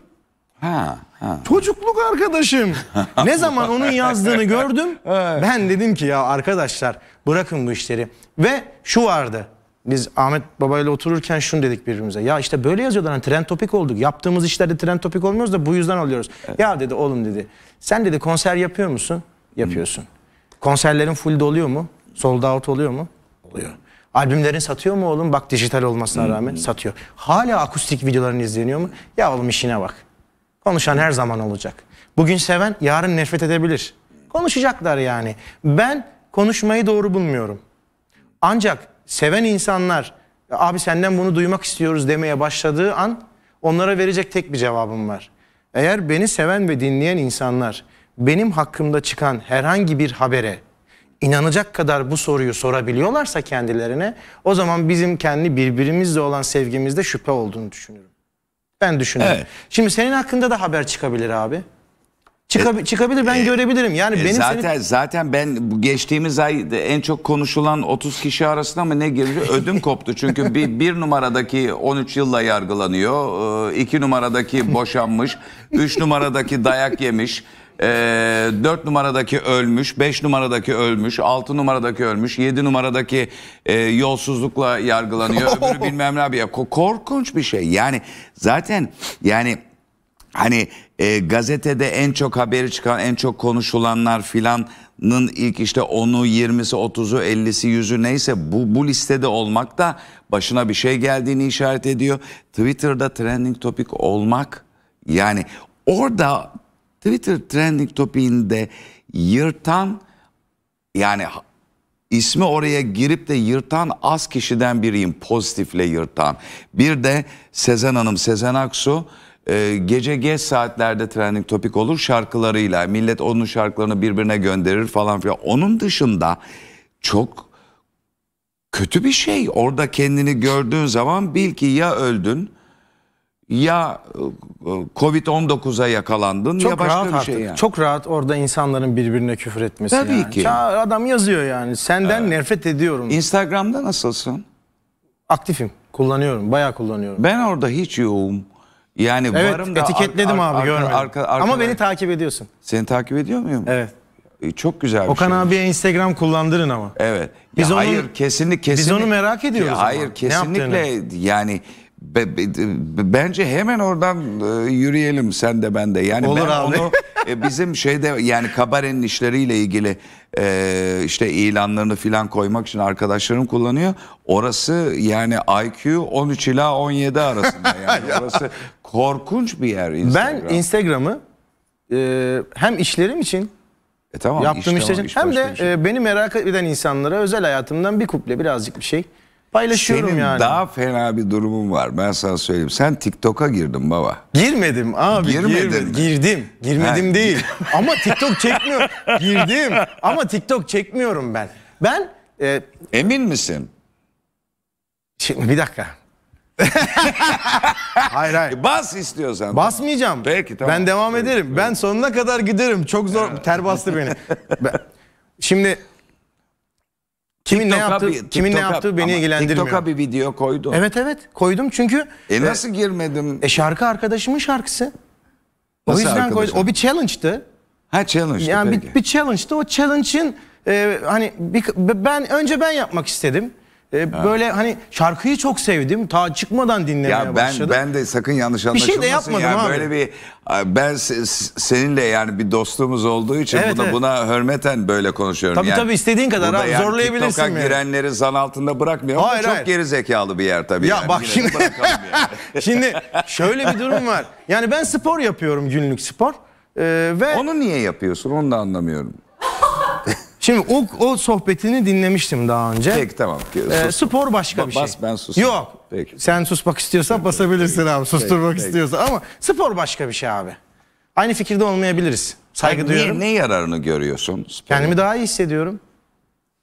Ha, ha. Çocukluk arkadaşım. ne zaman onun yazdığını gördüm. Ben dedim ki ya arkadaşlar bırakın bu işleri. Ve şu vardı. Biz Ahmet babayla otururken şunu dedik birbirimize. Ya işte böyle yazıyorlar hani trend topik olduk. Yaptığımız işlerde trend topik olmuyoruz da bu yüzden oluyoruz. Evet. Ya dedi oğlum dedi. Sen dedi konser yapıyor musun? yapıyorsun. Hı. Konserlerin full doluyor mu? Sold out oluyor mu? Oluyor. Albümlerin satıyor mu oğlum? Bak dijital olmasına hmm. rağmen hmm. satıyor. Hala akustik videoların izleniyor mu? Ya oğlum işine bak. Konuşan her zaman olacak. Bugün seven yarın nefret edebilir. Konuşacaklar yani. Ben konuşmayı doğru bulmuyorum. Ancak seven insanlar abi senden bunu duymak istiyoruz demeye başladığı an onlara verecek tek bir cevabım var. Eğer beni seven ve dinleyen insanlar benim hakkımda çıkan herhangi bir habere inanacak kadar bu soruyu sorabiliyorlarsa kendilerine o zaman bizim kendi birbirimizle olan sevgimizde şüphe olduğunu düşünüyorum. Ben düşünüyorum. Evet. Şimdi senin hakkında da haber çıkabilir abi. Çıkab e, çıkabilir ben e, görebilirim. Yani e, benim zaten senin... zaten ben geçtiğimiz ay en çok konuşulan 30 kişi arasında mı ne geliyor ödüm koptu. Çünkü bir, bir numaradaki 13 yılla yargılanıyor. 2 e, numaradaki boşanmış, 3 numaradaki dayak yemiş e, ee, 4 numaradaki ölmüş, 5 numaradaki ölmüş, 6 numaradaki ölmüş, 7 numaradaki e, yolsuzlukla yargılanıyor. Öbürü bilmem ne yapıyor. Korkunç bir şey. Yani zaten yani hani e, gazetede en çok haberi çıkan, en çok konuşulanlar filanın ilk işte 10'u, 20'si, 30'u, 50'si, 100'ü neyse bu, bu listede olmak da başına bir şey geldiğini işaret ediyor. Twitter'da trending topic olmak yani orada Twitter trending topiğinde yırtan yani ismi oraya girip de yırtan az kişiden biriyim. Pozitifle yırtan. Bir de Sezen Hanım, Sezen Aksu e, gece geç saatlerde trending topik olur şarkılarıyla. Millet onun şarkılarını birbirine gönderir falan filan. Onun dışında çok kötü bir şey. Orada kendini gördüğün zaman bil ki ya öldün ya e, Covid-19'a yakalandın çok ya başka rahat bir şey yani. Çok rahat orada insanların birbirine küfür etmesi. Tabii yani. ki. Ya adam yazıyor yani senden evet. nefret ediyorum. Instagram'da nasılsın? Aktifim. Kullanıyorum. Bayağı kullanıyorum. Ben orada hiç yoğum. Yani evet, varım da etiketledim ar- ar- abi görmedim. Arka, arka, Ama beni takip ediyorsun. Seni takip ediyor muyum? Evet. E, çok güzel Okan bir şey. abiye Instagram kullandırın ama. Evet. Ya biz hayır onun, kesinlik Biz onu merak ediyoruz. Ya hayır kesinlikle yani Be, be, bence hemen oradan e, yürüyelim sen de ben de. Yani Olur ben abi. onu e, bizim şeyde yani kabarenin işleriyle ilgili e, işte ilanlarını filan koymak için arkadaşlarım kullanıyor. Orası yani IQ 13 ila 17 arasında yani. Orası korkunç bir yer Instagram. Ben Instagram'ı e, hem işlerim için e, tamam, yaptığım işler için iş hem de iş. Şey. e, beni merak eden insanlara özel hayatımdan bir kuple birazcık bir şey paylaşıyorum Senin yani. daha fena bir durumun var. Ben sana söyleyeyim. Sen TikTok'a girdin baba. Girmedim abi. Girmedin girmedim. Girdim. Girmedim ha. değil. Ama TikTok çekmiyor. Girdim. Ama TikTok çekmiyorum ben. Ben e, emin misin? Şimdi bir dakika. hayır hayır. E bas istiyorsan. Basmayacağım. Peki tamam. Ben devam Peki, ederim. Peki. Ben sonuna kadar giderim. Çok zor. Ter bastı beni. ben, şimdi Kimin ne yaptığı, bir, kimin ne yaptığı beni ama ilgilendirmiyor. TikTok'a bir video koydun. Evet evet koydum çünkü. E nasıl girmedim? E şarkı arkadaşımın şarkısı. Nasıl o yüzden arkadaşım? koydum. O bir challengedı. Ha challenge'tı yani peki. Bir, bir challenge'tı. O challenge'ın e, hani bir, ben önce ben yapmak istedim e, böyle hani şarkıyı çok sevdim. Ta çıkmadan dinlemeye ya ben, başladım. Ben de sakın yanlış anlaşılmasın. Bir şey de yapmadım yani abi. Böyle bir ben seninle yani bir dostluğumuz olduğu için evet, buna, evet. buna hürmeten böyle konuşuyorum. Tabii yani, tabii istediğin kadar abi, yani zorlayabilirsin. TikTok'a yani. girenleri zan altında bırakmıyor hayır, çok hayır. geri zekalı bir yer tabii. Ya yani. bak şimdi, yani. şimdi şöyle bir durum var. Yani ben spor yapıyorum günlük spor. Ee, ve Onu niye yapıyorsun onu da anlamıyorum. Şimdi o, o sohbetini dinlemiştim daha önce. Peki tamam. Ee, ee spor başka ba bir şey. Bas ben susayım. Yok. Peki. Sen susmak istiyorsan peki, basabilirsin abi. Susturmak peki, istiyorsan ama spor başka bir şey abi. Aynı fikirde olmayabiliriz. Saygı Sen duyuyorum. Niye, ne yararını görüyorsun? Spor. Kendimi daha iyi hissediyorum.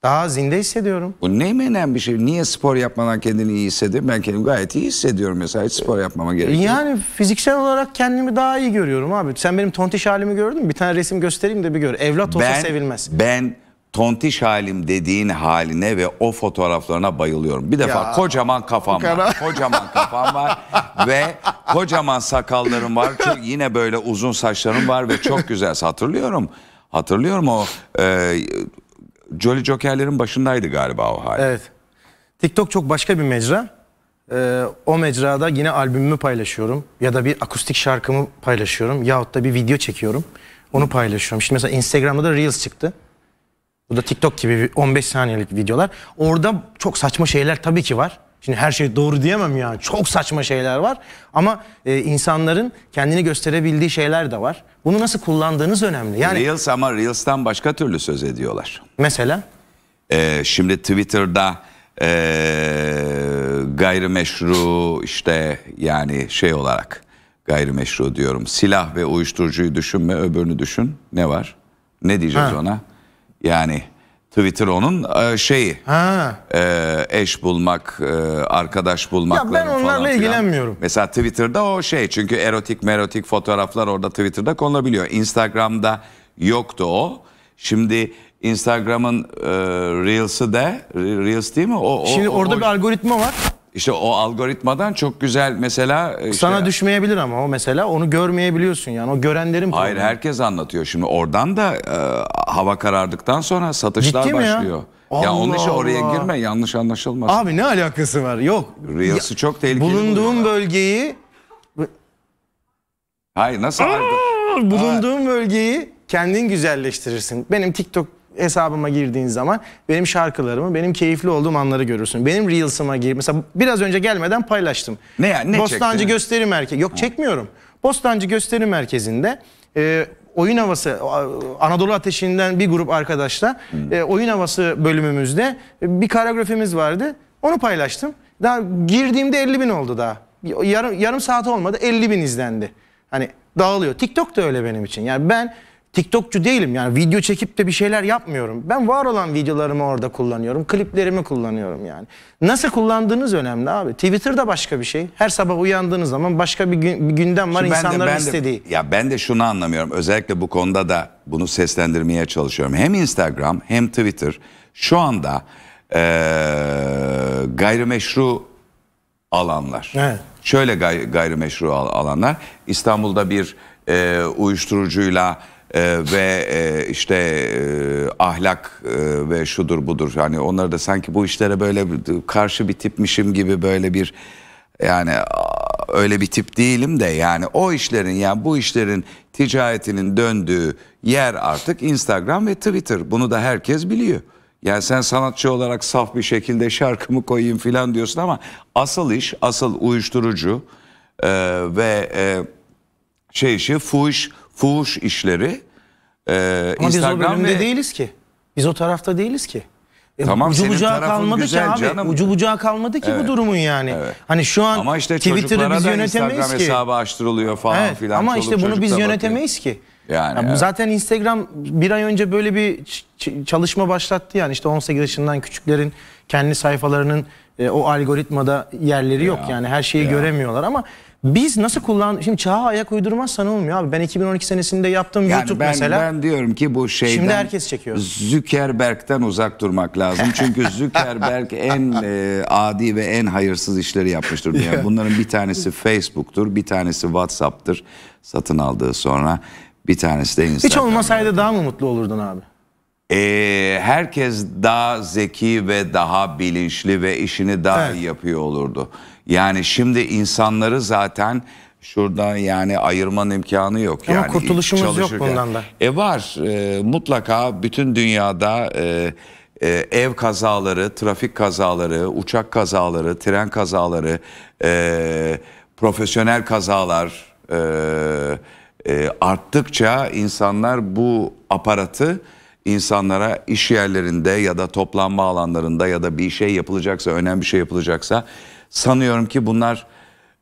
Daha zinde hissediyorum. Bu ne menen bir şey? Niye spor yapmadan kendini iyi hissediyorsun? Ben kendimi gayet iyi hissediyorum mesela. Hiç spor yapmama gerek yok. Yani fiziksel olarak kendimi daha iyi görüyorum abi. Sen benim tontiş halimi gördün mü? Bir tane resim göstereyim de bir gör. Evlat olsa ben, sevilmez. Ben tontiş halim dediğin haline ve o fotoğraflarına bayılıyorum. Bir defa ya, kocaman kafam var. Kocaman kafam var ve kocaman sakallarım var. Çok, yine böyle uzun saçlarım var ve çok güzel. Hatırlıyorum. Hatırlıyorum o e, Jolly Joker'lerin başındaydı galiba o hal. Evet. TikTok çok başka bir mecra. Ee, o mecrada yine albümümü paylaşıyorum ya da bir akustik şarkımı paylaşıyorum yahut da bir video çekiyorum. Onu paylaşıyorum. Şimdi mesela Instagram'da da Reels çıktı. Bu da TikTok gibi 15 saniyelik videolar. Orada çok saçma şeyler tabii ki var. Şimdi her şey doğru diyemem yani. Çok saçma şeyler var. Ama e, insanların kendini gösterebildiği şeyler de var. Bunu nasıl kullandığınız önemli. Yani Reels ama Reels'tan başka türlü söz ediyorlar. Mesela? Ee, şimdi Twitter'da e, gayrimeşru işte yani şey olarak gayrimeşru diyorum. Silah ve uyuşturucuyu düşünme öbürünü düşün. Ne var? Ne diyeceğiz ha. ona? Yani Twitter onun e, şeyi. Ha. E, eş bulmak, e, arkadaş bulmak. Ya ben onlarla falan ilgilenmiyorum. Filan. Mesela Twitter'da o şey çünkü erotik merotik fotoğraflar orada Twitter'da konulabiliyor. Instagram'da yoktu o. Şimdi Instagram'ın e, Reels'ı de Reels değil mi? O, o Şimdi orada o, bir algoritma var. İşte o algoritmadan çok güzel mesela... E, işte, Sana düşmeyebilir ama o mesela onu görmeyebiliyorsun yani o görenlerin problemi. Hayır herkes anlatıyor şimdi oradan da e, hava karardıktan sonra satışlar Ciddi mi ya? başlıyor. Allah ya onun için oraya Allah. girme yanlış anlaşılmasın. Abi ne alakası var yok. Rüyası çok tehlikeli. Bulunduğum buluyor. bölgeyi... Hayır nasıl? Aa, bulunduğum Aa. bölgeyi kendin güzelleştirirsin. Benim TikTok hesabıma girdiğin zaman benim şarkılarımı, benim keyifli olduğum anları görürsün. Benim Reels'ıma gir. Mesela biraz önce gelmeden paylaştım. Ne ya? Ne Bostancı Gösteri Merkezi. Yok ha. çekmiyorum. Bostancı Gösteri Merkezi'nde e, oyun havası Anadolu Ateşi'nden bir grup arkadaşla hmm. e, oyun havası bölümümüzde e, bir koreografimiz vardı. Onu paylaştım. Daha girdiğimde 50 bin oldu daha. Yarım, yarım saat olmadı 50 bin izlendi. Hani dağılıyor. TikTok da öyle benim için. Yani ben TikTokçu değilim yani video çekip de bir şeyler yapmıyorum. Ben var olan videolarımı orada kullanıyorum. Kliplerimi kullanıyorum yani. Nasıl kullandığınız önemli abi. Twitter'da başka bir şey. Her sabah uyandığınız zaman başka bir, gün, bir gündem var Şimdi insanların ben de, ben istediği. De, ya ben de şunu anlamıyorum. Özellikle bu konuda da bunu seslendirmeye çalışıyorum. Hem Instagram hem Twitter şu anda ee, gayrimeşru alanlar. Evet. Şöyle gay, gayrimeşru alanlar. İstanbul'da bir e, uyuşturucuyla e, ve e, işte e, ahlak e, ve şudur budur yani onları da sanki bu işlere böyle karşı bir tipmişim gibi böyle bir yani öyle bir tip değilim de yani o işlerin yani bu işlerin ticaretinin döndüğü yer artık Instagram ve Twitter. Bunu da herkes biliyor. Yani sen sanatçı olarak saf bir şekilde şarkımı koyayım filan diyorsun ama asıl iş, asıl uyuşturucu e, ve e, şey işi fuş fuhuş işleri e, Ama Instagram biz o bölümde ve... değiliz ki. Biz o tarafta değiliz ki. E, tamam, ucu bucağı kalmadı ki abi. Canım. Ucu bucağı kalmadı ki evet. bu durumun yani. Evet. Hani şu an ama işte Twitter'ı biz yönetemeyiz Instagram ki. hesabı açtırılıyor falan evet. filan. Ama işte bunu biz yönetemeyiz bakıyor. ki. Yani, yani evet. Zaten Instagram bir ay önce böyle bir çalışma başlattı yani işte 18 yaşından küçüklerin kendi sayfalarının e, o algoritmada yerleri ya. yok yani her şeyi ya. göremiyorlar ama biz nasıl kullan şimdi çağa ayak uydurmazsan olmuyor abi. Ben 2012 senesinde yaptığım yani YouTube ben, mesela. Ben diyorum ki bu şeyden. Şimdi herkes çekiyor. Zuckerberg'den uzak durmak lazım. Çünkü Zuckerberg en e, adi ve en hayırsız işleri yapmıştır. Yani bunların bir tanesi Facebook'tur, bir tanesi WhatsApp'tır satın aldığı sonra. Bir tanesi de Instagram. Hiç olmasaydı daha mı mutlu olurdun abi? Ee, herkes daha zeki ve daha bilinçli ve işini daha evet. iyi yapıyor olurdu. Yani şimdi insanları zaten şuradan yani ayırman imkanı yok. Ama yani kurtuluşumuz yok bundan da. E var e, mutlaka bütün dünyada e, e, ev kazaları, trafik kazaları, uçak kazaları, tren kazaları, e, profesyonel kazalar e, e, arttıkça insanlar bu aparatı insanlara iş yerlerinde ya da toplanma alanlarında ya da bir şey yapılacaksa önemli bir şey yapılacaksa Sanıyorum ki bunlar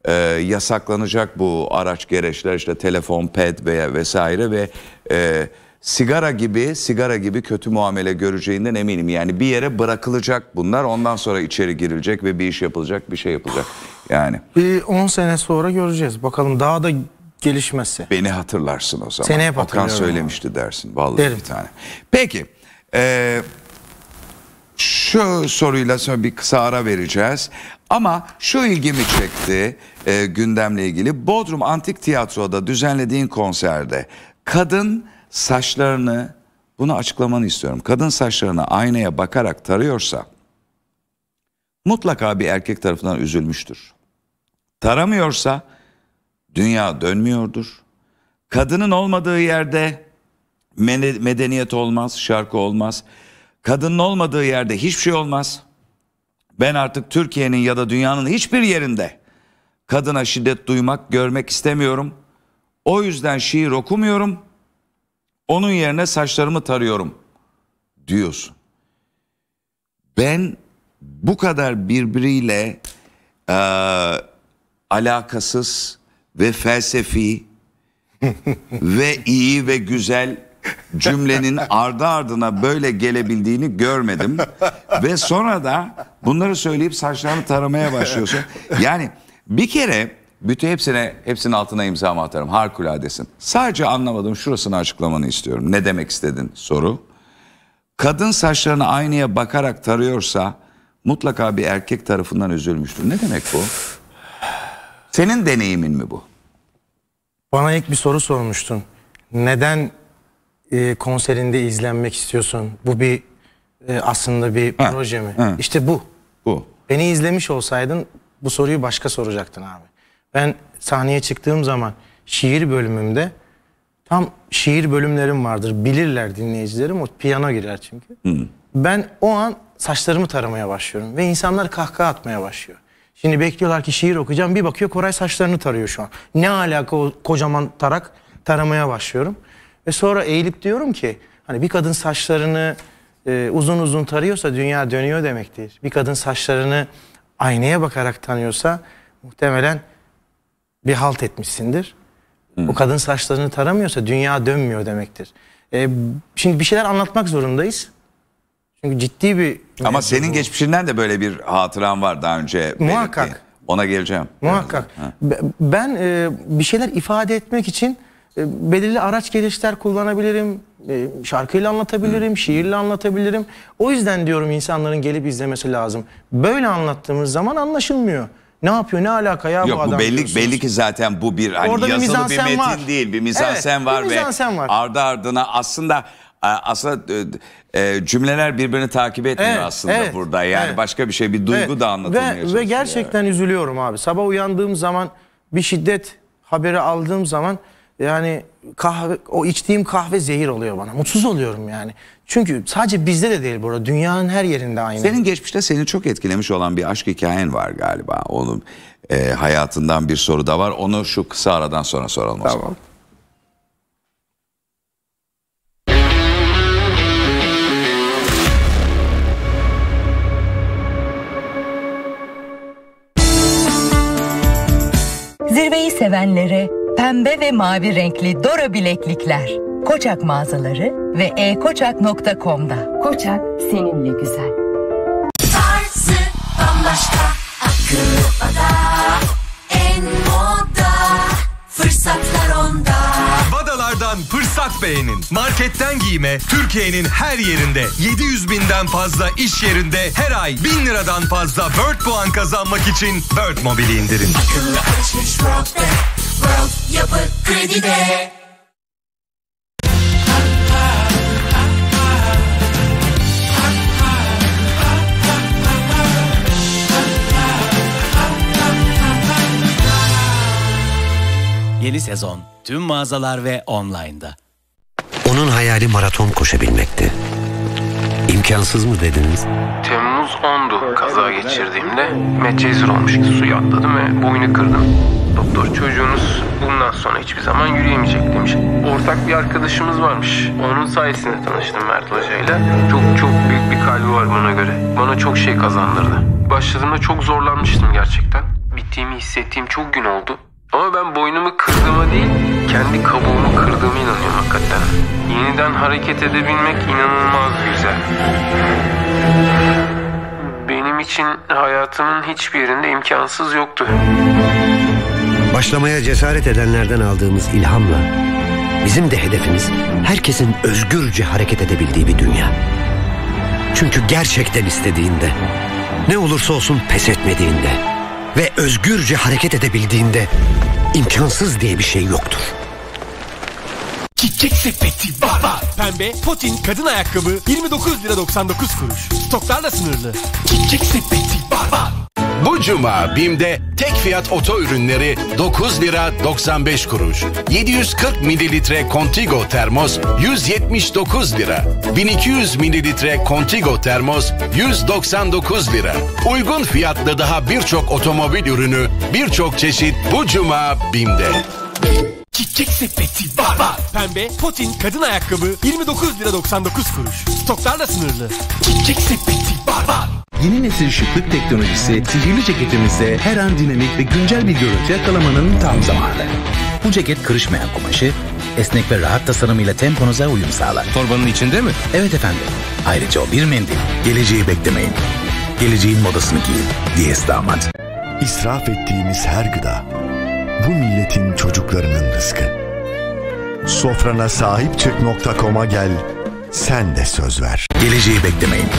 e, yasaklanacak bu araç gereçler işte telefon, ped veya vesaire ve e, sigara gibi sigara gibi kötü muamele göreceğinden eminim. Yani bir yere bırakılacak bunlar ondan sonra içeri girilecek ve bir iş yapılacak bir şey yapılacak yani. Bir 10 sene sonra göreceğiz bakalım daha da gelişmesi. Beni hatırlarsın o zaman. Seni hep Okan söylemişti dersin vallahi Derim. bir tane. Peki. Eee şu soruyla sonra bir kısa ara vereceğiz. Ama şu ilgimi çekti e, gündemle ilgili. Bodrum Antik Tiyatro'da düzenlediğin konserde kadın saçlarını bunu açıklamanı istiyorum. Kadın saçlarını aynaya bakarak tarıyorsa mutlaka bir erkek tarafından üzülmüştür. Taramıyorsa dünya dönmüyordur. Kadının olmadığı yerde medeniyet olmaz, şarkı olmaz. Kadının olmadığı yerde hiçbir şey olmaz. Ben artık Türkiye'nin ya da dünyanın hiçbir yerinde kadına şiddet duymak, görmek istemiyorum. O yüzden şiir okumuyorum. Onun yerine saçlarımı tarıyorum diyorsun. Ben bu kadar birbiriyle e, alakasız ve felsefi ve iyi ve güzel cümlenin ardı ardına böyle gelebildiğini görmedim. Ve sonra da bunları söyleyip saçlarını taramaya başlıyorsun. Yani bir kere bütün hepsine hepsinin altına imza atarım. Harikuladesin. Sadece anlamadım şurasını açıklamanı istiyorum. Ne demek istedin soru. Kadın saçlarını aynaya bakarak tarıyorsa mutlaka bir erkek tarafından üzülmüştür. Ne demek bu? Senin deneyimin mi bu? Bana ilk bir soru sormuştun. Neden e, konserinde izlenmek istiyorsun. Bu bir e, aslında bir ha, proje mi? Ha. İşte bu. Bu. Beni izlemiş olsaydın bu soruyu başka soracaktın abi. Ben sahneye çıktığım zaman şiir bölümümde tam şiir bölümlerim vardır. Bilirler dinleyicilerim. O piyano girer çünkü. Hı. Ben o an saçlarımı taramaya başlıyorum ve insanlar kahkaha atmaya başlıyor. Şimdi bekliyorlar ki şiir okuyacağım. Bir bakıyor Koray saçlarını tarıyor şu an. Ne alaka o kocaman tarak taramaya başlıyorum. Ve sonra eğilip diyorum ki hani bir kadın saçlarını e, uzun uzun tarıyorsa dünya dönüyor demektir. Bir kadın saçlarını aynaya bakarak tanıyorsa muhtemelen bir halt etmişsindir. Bu hmm. kadın saçlarını taramıyorsa dünya dönmüyor demektir. E, şimdi bir şeyler anlatmak zorundayız. Çünkü ciddi bir... Ama senin bu. geçmişinden de böyle bir hatıran var daha önce. Muhakkak. Belirttiğin. Ona geleceğim. Muhakkak. Ben e, bir şeyler ifade etmek için e, belirli araç gelişler kullanabilirim. E, şarkıyla anlatabilirim, şiirle anlatabilirim. O yüzden diyorum insanların gelip izlemesi lazım. Böyle anlattığımız zaman anlaşılmıyor. Ne yapıyor? Ne alaka ya Yok, bu adam? Yok belli diyorsunuz. belli ki zaten bu bir hani Orada yazılı bir, bir metin var. değil, bir mizansen evet, var bir mizansen ve var. ardı ardına aslında aslında e, cümleler birbirini takip etmiyor evet, aslında evet, burada. Yani evet. başka bir şey, bir duygu evet. da anlatılmıyor. Ve, ve gerçekten yani. üzülüyorum abi. Sabah uyandığım zaman bir şiddet haberi aldığım zaman yani kahve, o içtiğim kahve zehir oluyor bana. Mutsuz oluyorum yani. Çünkü sadece bizde de değil burada Dünyanın her yerinde aynı. Senin geçmişte seni çok etkilemiş olan bir aşk hikayen var galiba. Onun e, hayatından bir soru da var. Onu şu kısa aradan sonra soralım. Tamam. Sonra. Zirveyi sevenlere pembe ve mavi renkli Dora bileklikler. Koçak mağazaları ve ekoçak.com'da. Koçak seninle güzel. Tarzı bambaşka, akıllı bada, en moda, fırsatlar onda. Badalardan fırsat beğenin. Marketten giyime Türkiye'nin her yerinde 700 binden fazla iş yerinde her ay 1000 liradan fazla Bird puan kazanmak için Bird mobili indirin. Akıllı alışveriş World Yapı Kredi'de. Yeni sezon tüm mağazalar ve online'da. Onun hayali maraton koşabilmekti. İmkansız mı dediniz? Temmuz 10'du kaza geçirdiğimde. Metcezir olmuş ki suya atladım ve boynu kırdım doktor çocuğunuz bundan sonra hiçbir zaman yürüyemeyecek demiş. Ortak bir arkadaşımız varmış. Onun sayesinde tanıştım Mert Hoca'yla. Çok çok büyük bir kalbi var buna göre. Bana çok şey kazandırdı. Başladığımda çok zorlanmıştım gerçekten. Bittiğimi hissettiğim çok gün oldu. Ama ben boynumu kırdığıma değil, kendi kabuğumu kırdığıma inanıyorum hakikaten. Yeniden hareket edebilmek inanılmaz güzel. Benim için hayatımın hiçbir yerinde imkansız yoktu. Başlamaya cesaret edenlerden aldığımız ilhamla bizim de hedefimiz herkesin özgürce hareket edebildiği bir dünya. Çünkü gerçekten istediğinde, ne olursa olsun pes etmediğinde ve özgürce hareket edebildiğinde imkansız diye bir şey yoktur. Çiçek sepeti var. var. Pembe, potin, kadın ayakkabı 29 lira 99 kuruş. Stoklarla sınırlı. Çiçek sepeti bu cuma BİM'de tek fiyat oto ürünleri 9 lira 95 kuruş. 740 mililitre Contigo termos 179 lira. 1200 mililitre Contigo termos 199 lira. Uygun fiyatlı daha birçok otomobil ürünü, birçok çeşit bu cuma BİM'de. Çiçek sepeti var. var. Pembe, potin, kadın ayakkabı 29 lira 99 kuruş. Stoklarla sınırlı. Çiçek sepeti var. var. Yeni nesil şıklık teknolojisi sihirli ceketimizde her an dinamik ve güncel bir görüntü yakalamanın tam zamanı. Bu ceket kırışmayan kumaşı, esnek ve rahat tasarımıyla temponuza uyum sağlar. Torbanın içinde mi? Evet efendim. Ayrıca o bir mendil. Geleceği beklemeyin. Geleceğin modasını giyin. Diyes damat. İsraf ettiğimiz her gıda bu milletin çocuklarının rızkı. Sofrana sahip çık.com'a gel. Sen de söz ver. Geleceği beklemeyin.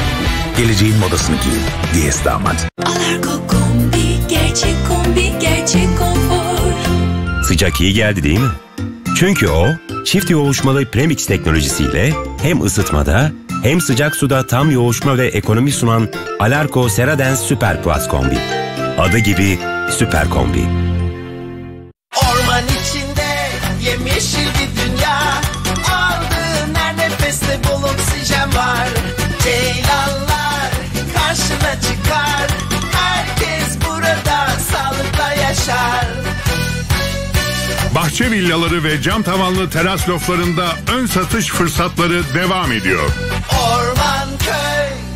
Geleceğin modasını giy, Diyes damat. Alarko kombi, gerçek kombi, gerçek konfor. Sıcak iyi geldi değil mi? Çünkü o, çift yoğuşmalı Premix teknolojisiyle hem ısıtmada hem sıcak suda tam yoğuşma ve ekonomi sunan Alarko Seradens Super Plus Kombi. Adı gibi Süper Kombi. bahçe villaları ve cam tavanlı teras loflarında ön satış fırsatları devam ediyor.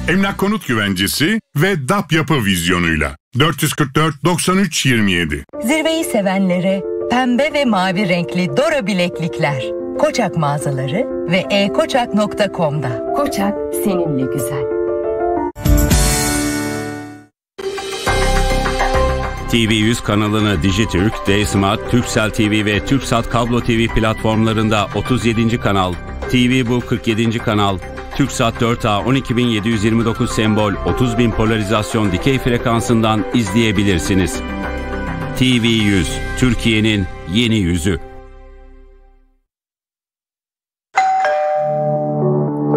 Emlak Konut Güvencesi ve DAP Yapı vizyonuyla 444 93 27. Zirveyi sevenlere pembe ve mavi renkli Dora bileklikler. Koçak mağazaları ve ekoçak.com'da. Koçak seninle güzel. TV 100 kanalını Dijitürk, D-Smart, Turkcell TV ve TürkSat Kablo TV platformlarında 37. kanal, TV Bu 47. kanal, TürkSat 4A 12729 sembol 30000 polarizasyon dikey frekansından izleyebilirsiniz. TV 100, Türkiye'nin yeni yüzü.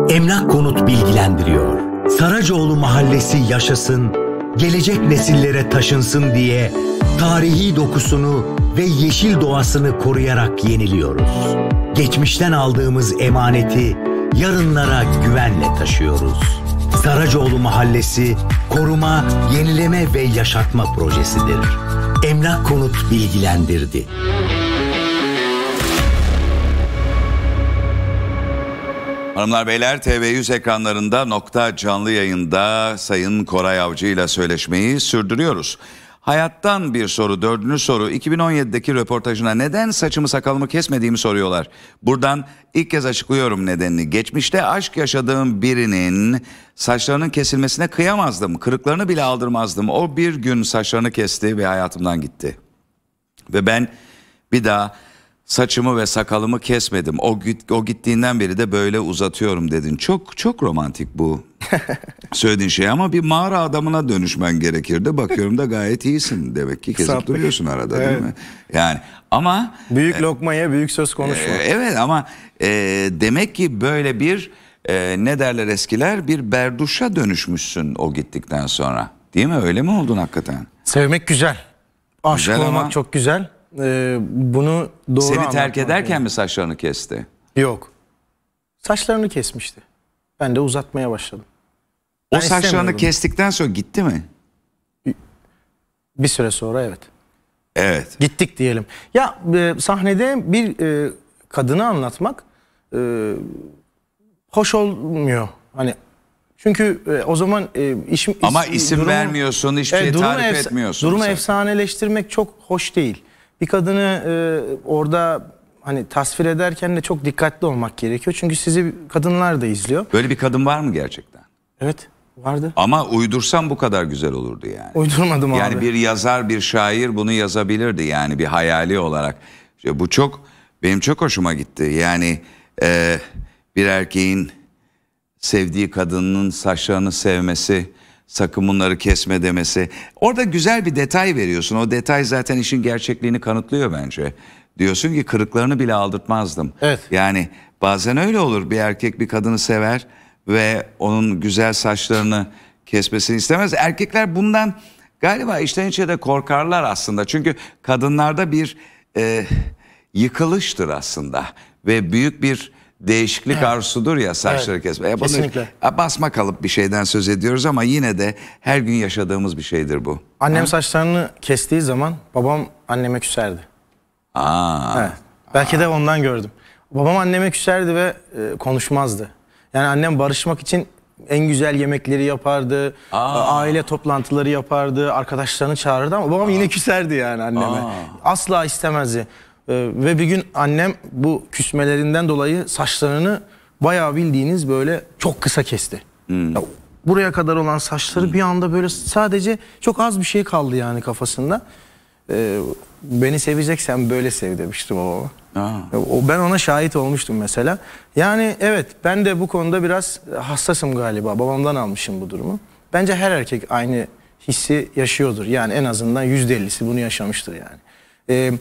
Emlak Konut bilgilendiriyor. Saracoğlu Mahallesi yaşasın gelecek nesillere taşınsın diye tarihi dokusunu ve yeşil doğasını koruyarak yeniliyoruz. Geçmişten aldığımız emaneti yarınlara güvenle taşıyoruz. Saracoğlu Mahallesi koruma, yenileme ve yaşatma projesidir. Emlak Konut bilgilendirdi. Hanımlar beyler TV100 ekranlarında nokta canlı yayında Sayın Koray Avcı ile söyleşmeyi sürdürüyoruz. Hayattan bir soru, dördüncü soru. 2017'deki röportajına neden saçımı sakalımı kesmediğimi soruyorlar. Buradan ilk kez açıklıyorum nedenini. Geçmişte aşk yaşadığım birinin saçlarının kesilmesine kıyamazdım. Kırıklarını bile aldırmazdım. O bir gün saçlarını kesti ve hayatımdan gitti. Ve ben bir daha Saçımı ve sakalımı kesmedim. O, o gittiğinden beri de böyle uzatıyorum dedin. Çok çok romantik bu söylediğin şey ama bir mağara adamına dönüşmen gerekirdi. Bakıyorum da gayet iyisin demek ki kesip duruyorsun arada evet. değil mi? Yani ama... Büyük e, lokmaya büyük söz konuşma. E, evet ama e, demek ki böyle bir e, ne derler eskiler bir berduşa dönüşmüşsün o gittikten sonra. Değil mi öyle mi oldun hakikaten? Sevmek güzel. Aşk olmak ama... çok güzel e, bunu doğru Seni terk ederken mi saçlarını kesti? Yok. Saçlarını kesmişti. Ben de uzatmaya başladım. O saçlarını kestikten sonra gitti mi? Bir süre sonra evet. Evet. Gittik diyelim. Ya e, sahnede bir e, kadını anlatmak e, hoş olmuyor. Hani çünkü e, o zaman e, işim Ama isim vermiyorsun, hiçbir şey tarif efs- etmiyorsun Durumu efsaneleştirmek çok hoş değil bir kadını e, orada hani tasvir ederken de çok dikkatli olmak gerekiyor. Çünkü sizi kadınlar da izliyor. Böyle bir kadın var mı gerçekten? Evet vardı. Ama uydursam bu kadar güzel olurdu yani. Uydurmadım yani abi. Yani bir yazar bir şair bunu yazabilirdi yani bir hayali olarak. İşte bu çok benim çok hoşuma gitti. Yani e, bir erkeğin sevdiği kadının saçlarını sevmesi sakın bunları kesme demesi. Orada güzel bir detay veriyorsun. O detay zaten işin gerçekliğini kanıtlıyor bence. Diyorsun ki kırıklarını bile aldırtmazdım. Evet. Yani bazen öyle olur. Bir erkek bir kadını sever ve onun güzel saçlarını kesmesini istemez. Erkekler bundan galiba içten içe de korkarlar aslında. Çünkü kadınlarda bir e, yıkılıştır aslında ve büyük bir değişiklik evet. arzusudur ya saçları evet. kesme. Kesinlikle. Basma kalıp bir şeyden söz ediyoruz ama yine de her gün yaşadığımız bir şeydir bu. Annem ha? saçlarını kestiği zaman babam anneme küserdi. Aa. Evet. Belki Aa. de ondan gördüm. Babam anneme küserdi ve e, konuşmazdı. Yani annem barışmak için en güzel yemekleri yapardı. Aa. Aile toplantıları yapardı. Arkadaşlarını çağırırdı ama babam Aa. yine küserdi yani anneme. Aa. Asla istemezdi. Ee, ve bir gün annem bu küsmelerinden dolayı saçlarını bayağı bildiğiniz böyle çok kısa kesti. Hmm. Ya, buraya kadar olan saçları hmm. bir anda böyle sadece çok az bir şey kaldı yani kafasında. Ee, beni seveceksen böyle sev demişti babama. Aa. O ben ona şahit olmuştum mesela. Yani evet ben de bu konuda biraz hassasım galiba. Babamdan almışım bu durumu. Bence her erkek aynı hissi yaşıyordur. Yani en azından yüzde bunu yaşamıştır yani. Ee,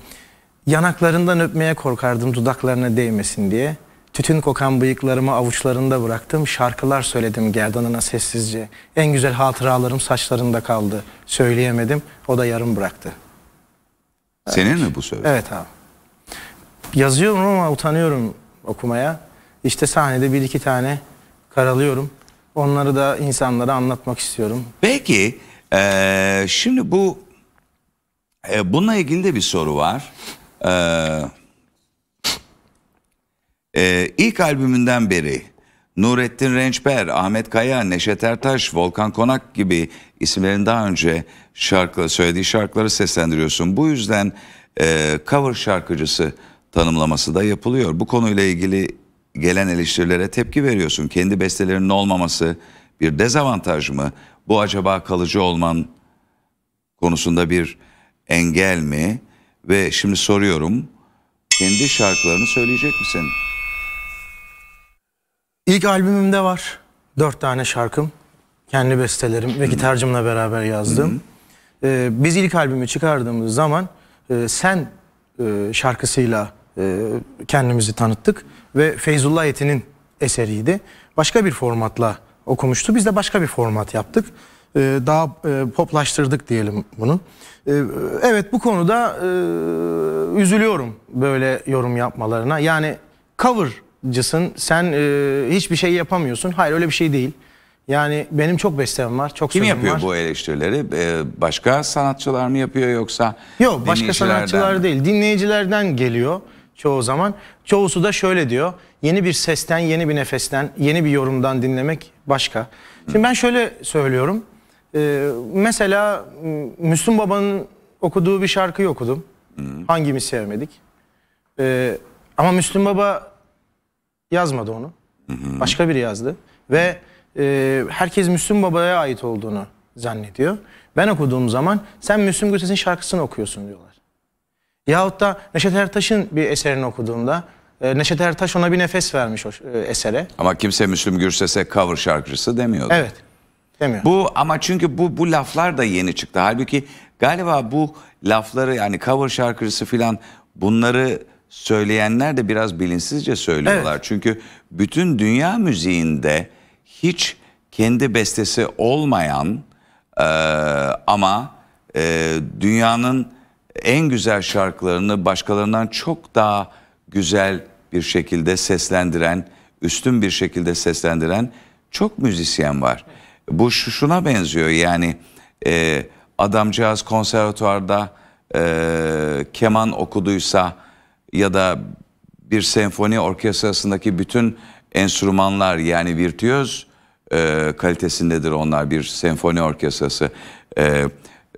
Yanaklarından öpmeye korkardım dudaklarına değmesin diye. Tütün kokan bıyıklarımı avuçlarında bıraktım. Şarkılar söyledim gerdanına sessizce. En güzel hatıralarım saçlarında kaldı. Söyleyemedim. O da yarım bıraktı. Evet. Senin mi bu söz? Evet abi. Yazıyorum ama utanıyorum okumaya. İşte sahnede bir iki tane karalıyorum. Onları da insanlara anlatmak istiyorum. Peki ee, şimdi bu e, bununla ilgili de bir soru var. Ee, e, albümünden beri Nurettin Rençper, Ahmet Kaya, Neşet Ertaş, Volkan Konak gibi isimlerin daha önce şarkı, söylediği şarkıları seslendiriyorsun. Bu yüzden e, cover şarkıcısı tanımlaması da yapılıyor. Bu konuyla ilgili gelen eleştirilere tepki veriyorsun. Kendi bestelerinin olmaması bir dezavantaj mı? Bu acaba kalıcı olman konusunda bir engel mi? Ve şimdi soruyorum. Kendi şarkılarını söyleyecek misin? İlk albümümde var. Dört tane şarkım. Kendi bestelerim ve gitarcımla beraber yazdım. Ee, biz ilk albümü çıkardığımız zaman e, Sen e, şarkısıyla e, kendimizi tanıttık. Ve Feyzullah Yetin'in eseriydi. Başka bir formatla okumuştu. Biz de başka bir format yaptık. E, daha e, poplaştırdık diyelim bunu. E, evet bu konuda üzülüyorum böyle yorum yapmalarına. Yani covercısın sen hiçbir şey yapamıyorsun. Hayır öyle bir şey değil. Yani benim çok bestem var, çok Kim yapıyor var. bu eleştirileri? Ee, başka sanatçılar mı yapıyor yoksa? Yok, başka sanatçılar değil. Dinleyicilerden geliyor çoğu zaman. Çoğusu da şöyle diyor. Yeni bir sesten, yeni bir nefesten, yeni bir yorumdan dinlemek başka. Şimdi ben şöyle söylüyorum. Ee, mesela Müslüm Baba'nın okuduğu bir şarkıyı okudum. Hı. Hangimiz sevmedik? Ee, ama Müslüm Baba yazmadı onu. Hı Başka biri yazdı. Ve e, herkes Müslüm Baba'ya ait olduğunu zannediyor. Ben okuduğum zaman sen Müslüm Gürses'in şarkısını okuyorsun diyorlar. Yahut da Neşet Ertaş'ın bir eserini okuduğumda e, Neşet Ertaş ona bir nefes vermiş o e, esere. Ama kimse Müslüm Gürses'e cover şarkıcısı demiyordu. Evet. Demiyor. Bu ama çünkü bu bu laflar da yeni çıktı. Halbuki galiba bu lafları yani cover şarkıcısı filan bunları söyleyenler de biraz bilinçsizce söylüyorlar. Evet. Çünkü bütün dünya müziğinde hiç kendi bestesi olmayan e, ama e, dünyanın en güzel şarkılarını başkalarından çok daha güzel bir şekilde seslendiren, üstün bir şekilde seslendiren çok müzisyen var. Bu şuna benziyor yani e, adamcağız konservatuarda e, keman okuduysa ya da bir senfoni orkestrasındaki bütün enstrümanlar yani virtüöz e, kalitesindedir onlar bir senfoni orkestrası. E,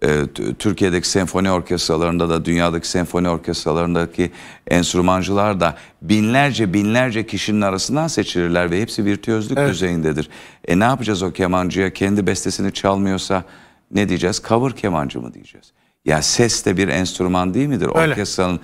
e, Türkiye'deki senfoni orkestralarında da dünyadaki senfoni orkestralarındaki enstrümancılar da binlerce binlerce kişinin arasından seçilirler ve hepsi virtüözlük evet. düzeyindedir. E ne yapacağız o kemancıya kendi bestesini çalmıyorsa ne diyeceğiz? Cover kemancı mı diyeceğiz? Ya ses de bir enstrüman değil midir? Öyle. Orkestranın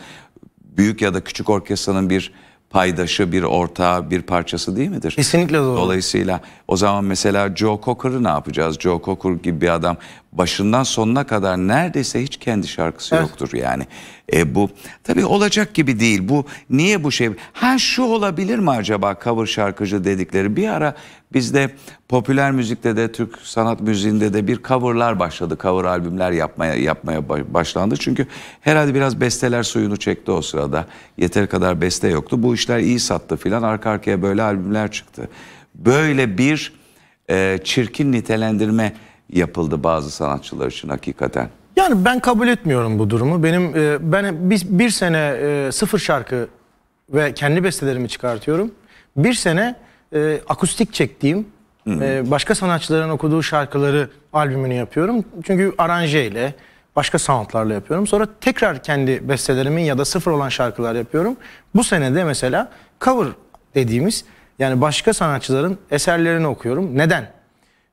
büyük ya da küçük orkestranın bir paydaşı, bir ortağı, bir parçası değil midir? Kesinlikle doğru. Dolayısıyla o zaman mesela Joe Cocker'ı ne yapacağız? Joe Cocker gibi bir adam başından sonuna kadar neredeyse hiç kendi şarkısı evet. yoktur yani. E, bu tabii olacak gibi değil. Bu niye bu şey? Ha şu olabilir mi acaba cover şarkıcı dedikleri? Bir ara bizde popüler müzikte de Türk sanat müziğinde de bir coverlar başladı. Cover albümler yapmaya yapmaya başlandı. Çünkü herhalde biraz besteler suyunu çekti o sırada. Yeter kadar beste yoktu. Bu işler iyi sattı filan. Arka arkaya böyle albümler çıktı. Böyle bir e, çirkin nitelendirme yapıldı bazı sanatçılar için hakikaten. Yani ben kabul etmiyorum bu durumu. Benim e, ben bir, bir sene e, sıfır şarkı ve kendi bestelerimi çıkartıyorum. Bir sene e, akustik çektiğim E, başka sanatçıların okuduğu şarkıları albümünü yapıyorum. Çünkü ile başka soundlarla yapıyorum. Sonra tekrar kendi bestelerimin ya da sıfır olan şarkılar yapıyorum. Bu sene de mesela cover dediğimiz yani başka sanatçıların eserlerini okuyorum. Neden?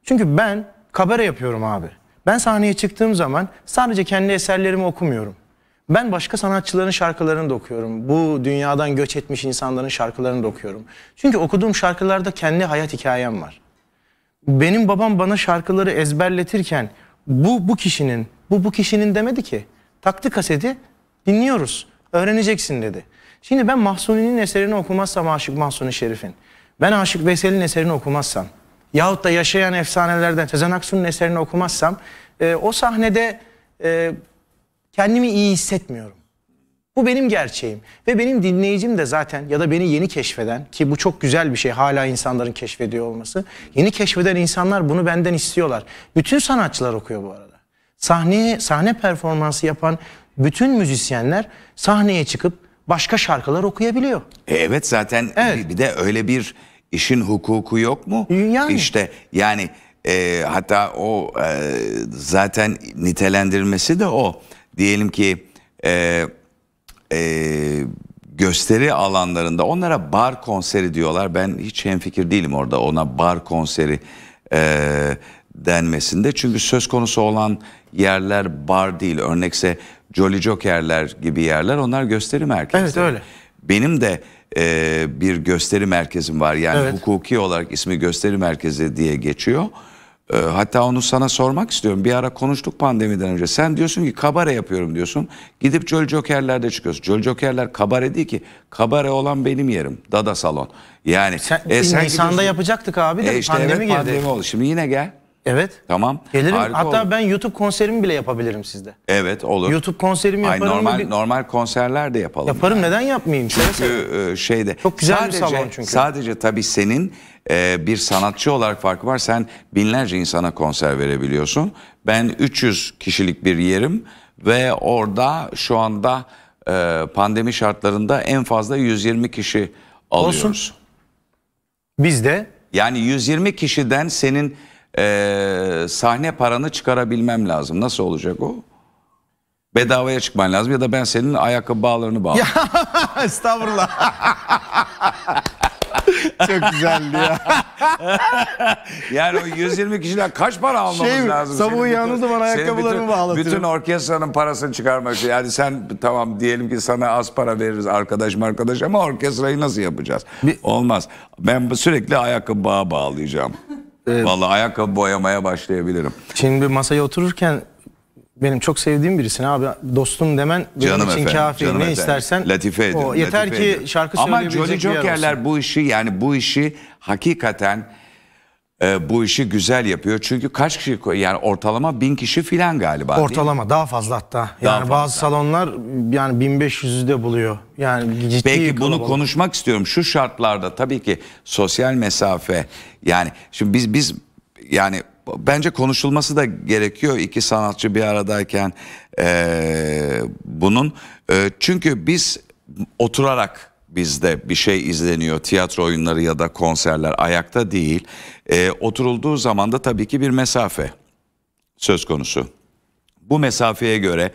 Çünkü ben kabare yapıyorum abi. Ben sahneye çıktığım zaman sadece kendi eserlerimi okumuyorum. Ben başka sanatçıların şarkılarını da okuyorum. Bu dünyadan göç etmiş insanların şarkılarını da okuyorum. Çünkü okuduğum şarkılarda kendi hayat hikayem var. Benim babam bana şarkıları ezberletirken bu bu kişinin, bu bu kişinin demedi ki. Taktı kaseti, dinliyoruz, öğreneceksin dedi. Şimdi ben Mahsuni'nin eserini okumazsam Aşık Mahsuni Şerif'in, ben Aşık Veysel'in eserini okumazsam, yahut da yaşayan efsanelerden Sezen Aksu'nun eserini okumazsam e, o sahnede e, kendimi iyi hissetmiyorum. Bu benim gerçeğim ve benim dinleyicim de zaten ya da beni yeni keşfeden ki bu çok güzel bir şey hala insanların keşfediyor olması. Yeni keşfeden insanlar bunu benden istiyorlar. Bütün sanatçılar okuyor bu arada. Sahne sahne performansı yapan bütün müzisyenler sahneye çıkıp başka şarkılar okuyabiliyor. E, evet zaten evet. bir de öyle bir İşin hukuku yok mu? Yani. İşte yani e, hatta o e, zaten nitelendirmesi de o. Diyelim ki e, e, gösteri alanlarında onlara bar konseri diyorlar. Ben hiç hemfikir değilim orada ona bar konseri e, denmesinde. Çünkü söz konusu olan yerler bar değil. Örnekse Jolly Joker'ler gibi yerler onlar gösteri merkezleri. Evet öyle. Benim de e, bir gösteri merkezim var. Yani evet. hukuki olarak ismi gösteri merkezi diye geçiyor. E, hatta onu sana sormak istiyorum. Bir ara konuştuk pandemiden önce. Sen diyorsun ki kabare yapıyorum diyorsun. Gidip Cöl Jokerler'de çıkıyorsun. jol Jokerler kabare değil ki. Kabare olan benim yerim. Dada salon. Yani sen, e, sen Nisan'da yapacaktık abi de e işte pandemi evet, girdi. Pandemi oldu. Şimdi yine gel. Evet. Tamam. Gelirim. Harika Hatta olur. ben YouTube konserimi bile yapabilirim sizde. Evet olur. YouTube konserimi yaparım. Ay, normal, bir... normal konserler de yapalım. Yaparım yani. neden yapmayayım? Çünkü e, şeyde. Çok güzel sadece, bir salon çünkü. Sadece tabii senin e, bir sanatçı olarak farkı var. Sen binlerce insana konser verebiliyorsun. Ben 300 kişilik bir yerim ve orada şu anda e, pandemi şartlarında en fazla 120 kişi alıyoruz. Olsun. Biz de. Yani 120 kişiden senin e, sahne paranı çıkarabilmem lazım. Nasıl olacak o? Bedavaya çıkman lazım ya da ben senin ayakkabı bağlarını bağlarım. Estağfurullah. Çok güzeldi ya. yani o 120 kişiden kaç para almamız şey, lazım? Sabuğu yalnız bana ayakkabılarımı bağlatırım. Bütün orkestranın parasını çıkarmak için. Yani sen tamam diyelim ki sana az para veririz arkadaşım arkadaş ama orkestrayı nasıl yapacağız? Olmaz. Ben sürekli ayakkabı bağ bağlayacağım. Vallahi ayakkabı boyamaya başlayabilirim. Şimdi bir masaya otururken benim çok sevdiğim birisine abi dostum demen benim canım için efendim, kafi canım ne efendim. istersen. Latife edin. O, yeter latife ki edin. şarkı Ama söyleyebilecek Johnny Joker'ler bu işi yani bu işi hakikaten e, bu işi güzel yapıyor. Çünkü kaç kişi yani ortalama bin kişi filan galiba. Ortalama daha fazla hatta. Yani fazla. bazı salonlar yani 1500'ü de buluyor. Yani ciddi Peki bunu konuşmak istiyorum. Şu şartlarda tabii ki sosyal mesafe yani şimdi biz biz yani bence konuşulması da gerekiyor iki sanatçı bir aradayken e, bunun. E, çünkü biz oturarak bizde bir şey izleniyor tiyatro oyunları ya da konserler ayakta değil e, oturulduğu zaman da tabii ki bir mesafe söz konusu. Bu mesafeye göre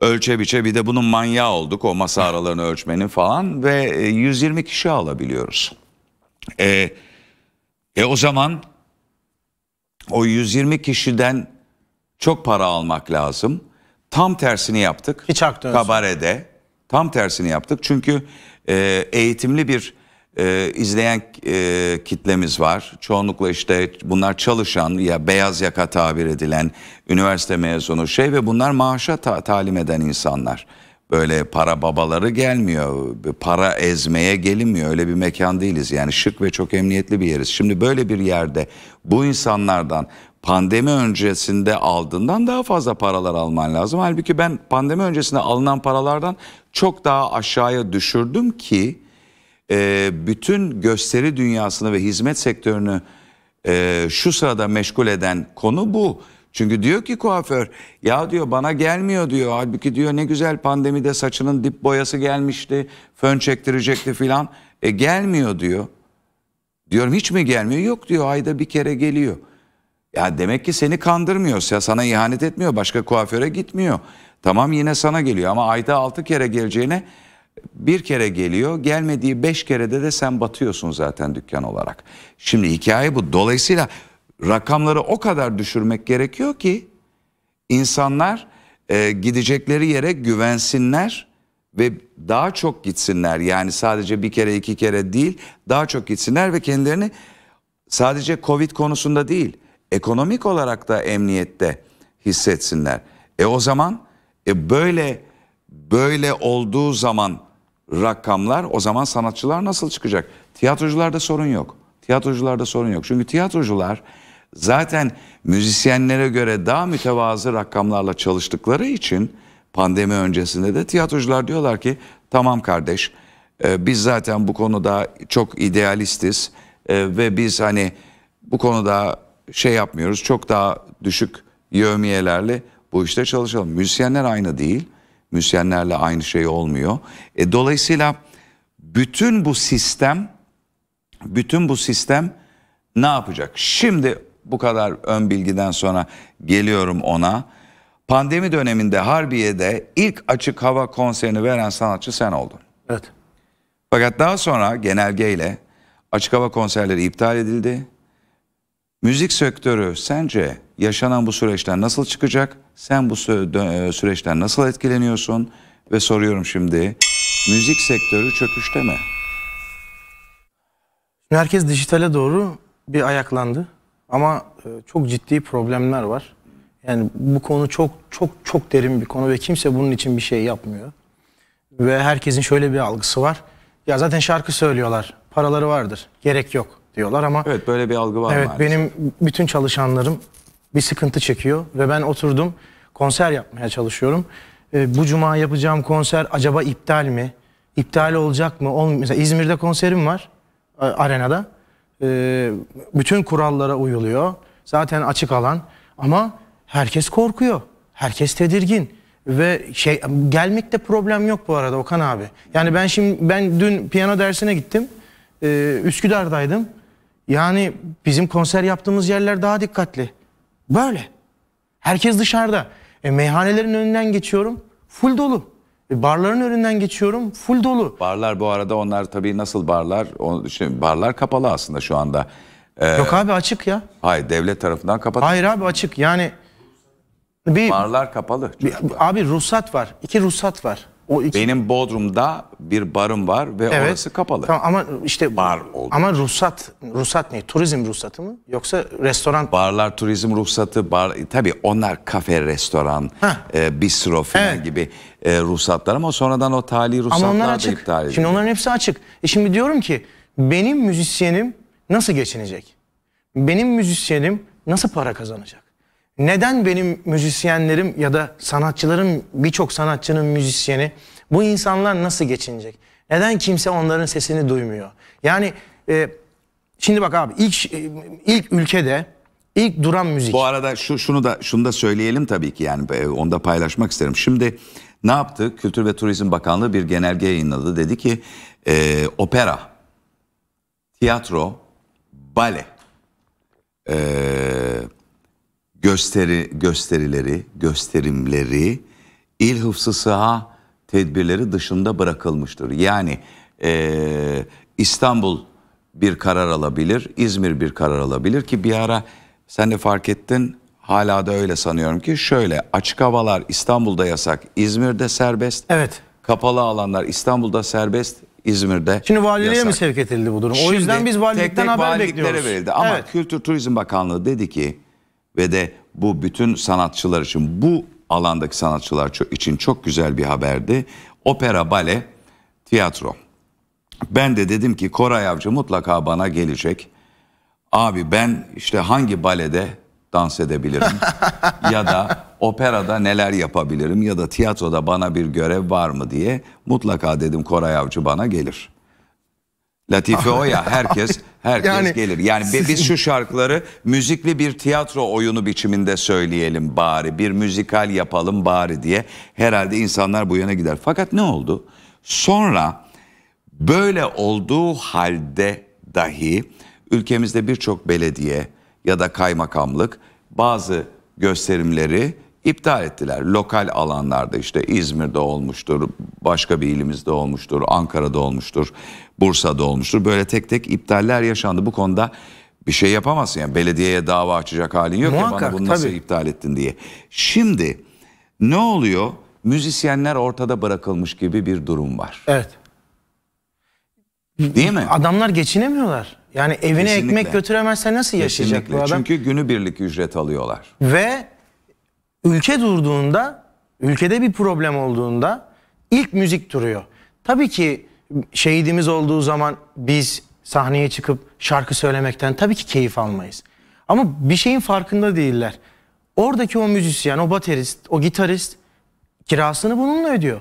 ölçe biçe bir de bunun manyağı olduk o masa aralarını ölçmenin falan ve 120 e, kişi alabiliyoruz. E, e o zaman o 120 kişiden çok para almak lazım. Tam tersini yaptık. Hiç Kabarede tam tersini yaptık. Çünkü ee, eğitimli bir e, izleyen e, kitlemiz var. Çoğunlukla işte bunlar çalışan ya beyaz yaka tabir edilen üniversite mezunu şey ve bunlar maaşa ta talim eden insanlar. Böyle para babaları gelmiyor, para ezmeye gelinmiyor. Öyle bir mekan değiliz. Yani şık ve çok emniyetli bir yeriz. Şimdi böyle bir yerde bu insanlardan pandemi öncesinde aldığından daha fazla paralar alman lazım. Halbuki ben pandemi öncesinde alınan paralardan çok daha aşağıya düşürdüm ki e, bütün gösteri dünyasını ve hizmet sektörünü e, şu sırada meşgul eden konu bu. Çünkü diyor ki kuaför ya diyor bana gelmiyor diyor. Halbuki diyor ne güzel pandemide saçının dip boyası gelmişti. Fön çektirecekti filan. E gelmiyor diyor. Diyorum hiç mi gelmiyor? Yok diyor ayda bir kere geliyor. Ya demek ki seni kandırmıyor. Ya sana ihanet etmiyor. Başka kuaföre gitmiyor. Tamam yine sana geliyor ama ayda 6 kere geleceğine bir kere geliyor. Gelmediği 5 kerede de sen batıyorsun zaten dükkan olarak. Şimdi hikaye bu. Dolayısıyla rakamları o kadar düşürmek gerekiyor ki insanlar e, gidecekleri yere güvensinler ve daha çok gitsinler. Yani sadece bir kere iki kere değil daha çok gitsinler ve kendilerini sadece Covid konusunda değil ekonomik olarak da emniyette hissetsinler. E o zaman e böyle böyle olduğu zaman rakamlar o zaman sanatçılar nasıl çıkacak? Tiyatrocularda sorun yok. Tiyatrocularda sorun yok. Çünkü tiyatrocular zaten müzisyenlere göre daha mütevazı rakamlarla çalıştıkları için pandemi öncesinde de tiyatrocular diyorlar ki tamam kardeş e, biz zaten bu konuda çok idealistiz e, ve biz hani bu konuda şey yapmıyoruz çok daha düşük yövmiyelerle bu işte çalışalım. Müzisyenler aynı değil. Müzisyenlerle aynı şey olmuyor. E, dolayısıyla bütün bu sistem bütün bu sistem ne yapacak? Şimdi bu kadar ön bilgiden sonra geliyorum ona. Pandemi döneminde Harbiye'de ilk açık hava konserini veren sanatçı sen oldun. Evet. Fakat daha sonra genelgeyle açık hava konserleri iptal edildi. Müzik sektörü sence yaşanan bu süreçten nasıl çıkacak? Sen bu e, süreçten nasıl etkileniyorsun? Ve soruyorum şimdi müzik sektörü çöküşte mi? Herkes dijitale doğru bir ayaklandı ama e, çok ciddi problemler var. Yani bu konu çok çok çok derin bir konu ve kimse bunun için bir şey yapmıyor. Ve herkesin şöyle bir algısı var. Ya zaten şarkı söylüyorlar. Paraları vardır. Gerek yok diyorlar ama... Evet böyle bir algı var Evet maalesef. benim bütün çalışanlarım bir sıkıntı çekiyor ve ben oturdum konser yapmaya çalışıyorum. E, bu cuma yapacağım konser acaba iptal mi? İptal olacak mı? Ol Mesela İzmir'de konserim var arenada. E, bütün kurallara uyuluyor. Zaten açık alan ama herkes korkuyor. Herkes tedirgin ve şey gelmekte problem yok bu arada Okan abi. Yani ben şimdi ben dün piyano dersine gittim. Ee, Üsküdar'daydım. Yani bizim konser yaptığımız yerler daha dikkatli. Böyle. Herkes dışarıda. E, meyhanelerin önünden geçiyorum. Full dolu. E, barların önünden geçiyorum. Full dolu. Barlar bu arada onlar tabii nasıl barlar? O, şey, barlar kapalı aslında şu anda. Ee, Yok abi açık ya. Hayır devlet tarafından kapalı. Hayır abi açık yani. Bir, barlar kapalı. Bir, abi ruhsat var. İki ruhsat var. O iki... Benim Bodrum'da bir barım var ve evet. orası kapalı. Tamam ama işte bar oldu. Ama ruhsat ruhsat ne? Turizm ruhsatı mı? Yoksa restoran Barlar turizm ruhsatı, bar tabi onlar kafe, restoran, e, bistro falan evet. gibi e, ruhsatlar ama sonradan o tali ruhsatlar ama açık. da iptal edildi. Şimdi onların hepsi açık. E şimdi diyorum ki benim müzisyenim nasıl geçinecek? Benim müzisyenim nasıl para kazanacak? neden benim müzisyenlerim ya da sanatçılarım birçok sanatçının müzisyeni bu insanlar nasıl geçinecek? Neden kimse onların sesini duymuyor? Yani e, şimdi bak abi ilk e, ilk ülkede ilk duran müzik. Bu arada şu şunu da şunu da söyleyelim tabii ki yani e, onu da paylaşmak isterim. Şimdi ne yaptı? Kültür ve Turizm Bakanlığı bir genelge yayınladı. Dedi ki e, opera, tiyatro, bale, e, gösteri gösterileri, gösterimleri il hıfzı sıha tedbirleri dışında bırakılmıştır. Yani e, İstanbul bir karar alabilir, İzmir bir karar alabilir ki bir ara sen de fark ettin hala da öyle sanıyorum ki şöyle açık havalar İstanbul'da yasak, İzmir'de serbest. Evet. Kapalı alanlar İstanbul'da serbest, İzmir'de. Şimdi valiliğe yasak. mi sevk edildi bu durum? Şimdi o yüzden biz valilikten tek tek haber bekliyoruz. Verildi. Ama evet. Kültür Turizm Bakanlığı dedi ki ve de bu bütün sanatçılar için bu alandaki sanatçılar için çok güzel bir haberdi. Opera, bale, tiyatro. Ben de dedim ki Koray Avcı mutlaka bana gelecek. Abi ben işte hangi balede dans edebilirim ya da operada neler yapabilirim ya da tiyatroda bana bir görev var mı diye mutlaka dedim Koray Avcı bana gelir. Latife o ya herkes herkes yani, gelir. Yani biz şu şarkıları müzikli bir tiyatro oyunu biçiminde söyleyelim bari. Bir müzikal yapalım bari diye herhalde insanlar bu yana gider. Fakat ne oldu? Sonra böyle olduğu halde dahi ülkemizde birçok belediye ya da kaymakamlık bazı gösterimleri iptal ettiler. Lokal alanlarda işte İzmir'de olmuştur, başka bir ilimizde olmuştur, Ankara'da olmuştur, Bursa'da olmuştur. Böyle tek tek iptaller yaşandı. Bu konuda bir şey yapamazsın yani belediyeye dava açacak halin yok Muhakkak, ya bana bunu nasıl tabii. iptal ettin diye. Şimdi ne oluyor? Müzisyenler ortada bırakılmış gibi bir durum var. Evet. Değil mi? Adamlar geçinemiyorlar. Yani evine Kesinlikle. ekmek götüremezse nasıl yaşayacak Kesinlikle. bu adam? Çünkü günübirlik ücret alıyorlar. Ve ülke durduğunda, ülkede bir problem olduğunda ilk müzik duruyor. Tabii ki şehidimiz olduğu zaman biz sahneye çıkıp şarkı söylemekten tabii ki keyif almayız. Ama bir şeyin farkında değiller. Oradaki o müzisyen, o baterist, o gitarist kirasını bununla ödüyor.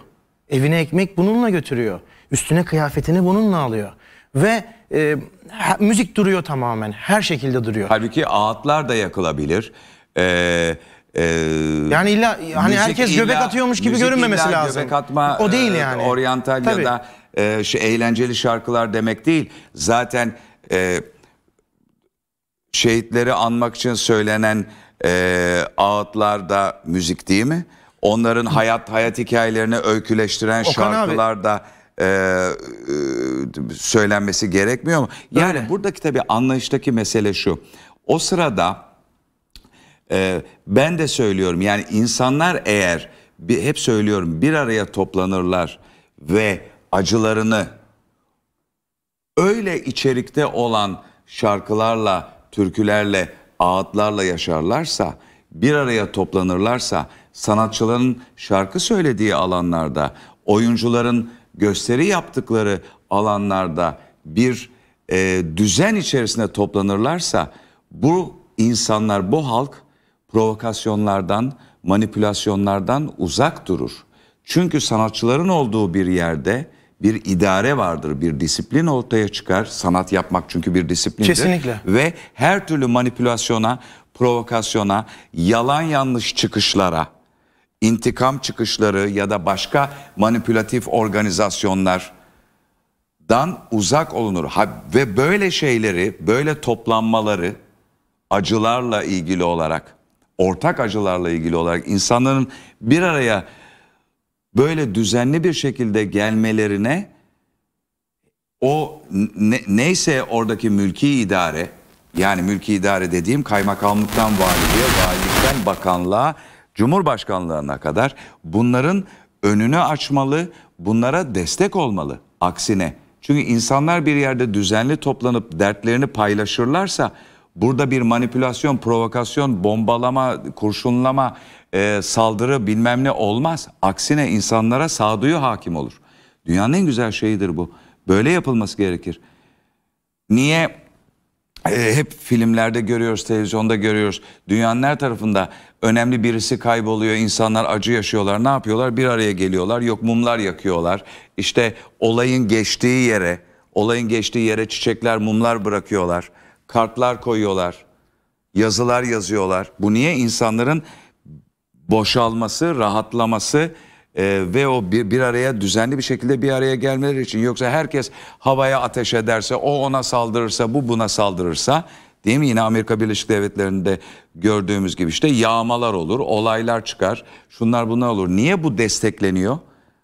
Evine ekmek bununla götürüyor. Üstüne kıyafetini bununla alıyor. Ve e, müzik duruyor tamamen. Her şekilde duruyor. Halbuki ağıtlar da yakılabilir. Eee ee, yani illa hani herkes illa, göbek atıyormuş gibi görünmemesi illa lazım. Göbek atma, o değil e, yani. E, oryantal ya da e, şu eğlenceli şarkılar demek değil. Zaten e, şehitleri anmak için söylenen e, ağıtlar da müzik değil mi? Onların hayat hayat hikayelerini öyküleştiren Okan şarkılar da e, e, söylenmesi gerekmiyor mu? Yani buradaki tabii anlayıştaki mesele şu. O sırada ee, ben de söylüyorum yani insanlar eğer bir, hep söylüyorum bir araya toplanırlar ve acılarını öyle içerikte olan şarkılarla, türkülerle, ağıtlarla yaşarlarsa, bir araya toplanırlarsa, sanatçıların şarkı söylediği alanlarda, oyuncuların gösteri yaptıkları alanlarda bir e, düzen içerisinde toplanırlarsa bu insanlar, bu halk provokasyonlardan, manipülasyonlardan uzak durur. Çünkü sanatçıların olduğu bir yerde bir idare vardır, bir disiplin ortaya çıkar. Sanat yapmak çünkü bir disiplindir. Kesinlikle. Ve her türlü manipülasyona, provokasyona, yalan yanlış çıkışlara, intikam çıkışları ya da başka manipülatif organizasyonlar dan uzak olunur. Ha, ve böyle şeyleri, böyle toplanmaları acılarla ilgili olarak ortak acılarla ilgili olarak insanların bir araya böyle düzenli bir şekilde gelmelerine o ne, neyse oradaki mülki idare yani mülki idare dediğim kaymakamlıktan valiliğe, valilikten bakanlığa, cumhurbaşkanlığına kadar bunların önünü açmalı, bunlara destek olmalı aksine. Çünkü insanlar bir yerde düzenli toplanıp dertlerini paylaşırlarsa Burada bir manipülasyon, provokasyon, bombalama, kurşunlama, e, saldırı bilmem ne olmaz. Aksine insanlara sağduyu hakim olur. Dünyanın en güzel şeyidir bu. Böyle yapılması gerekir. Niye e, hep filmlerde görüyoruz, televizyonda görüyoruz. Dünyanın her tarafında önemli birisi kayboluyor, insanlar acı yaşıyorlar. Ne yapıyorlar? Bir araya geliyorlar, yok mumlar yakıyorlar. İşte olayın geçtiği yere, olayın geçtiği yere çiçekler, mumlar bırakıyorlar kartlar koyuyorlar, yazılar yazıyorlar. Bu niye? insanların boşalması, rahatlaması e, ve o bir, bir araya düzenli bir şekilde bir araya gelmeleri için. Yoksa herkes havaya ateş ederse, o ona saldırırsa, bu buna saldırırsa... Değil mi? Yine Amerika Birleşik Devletleri'nde gördüğümüz gibi işte yağmalar olur, olaylar çıkar, şunlar bunlar olur. Niye bu destekleniyor?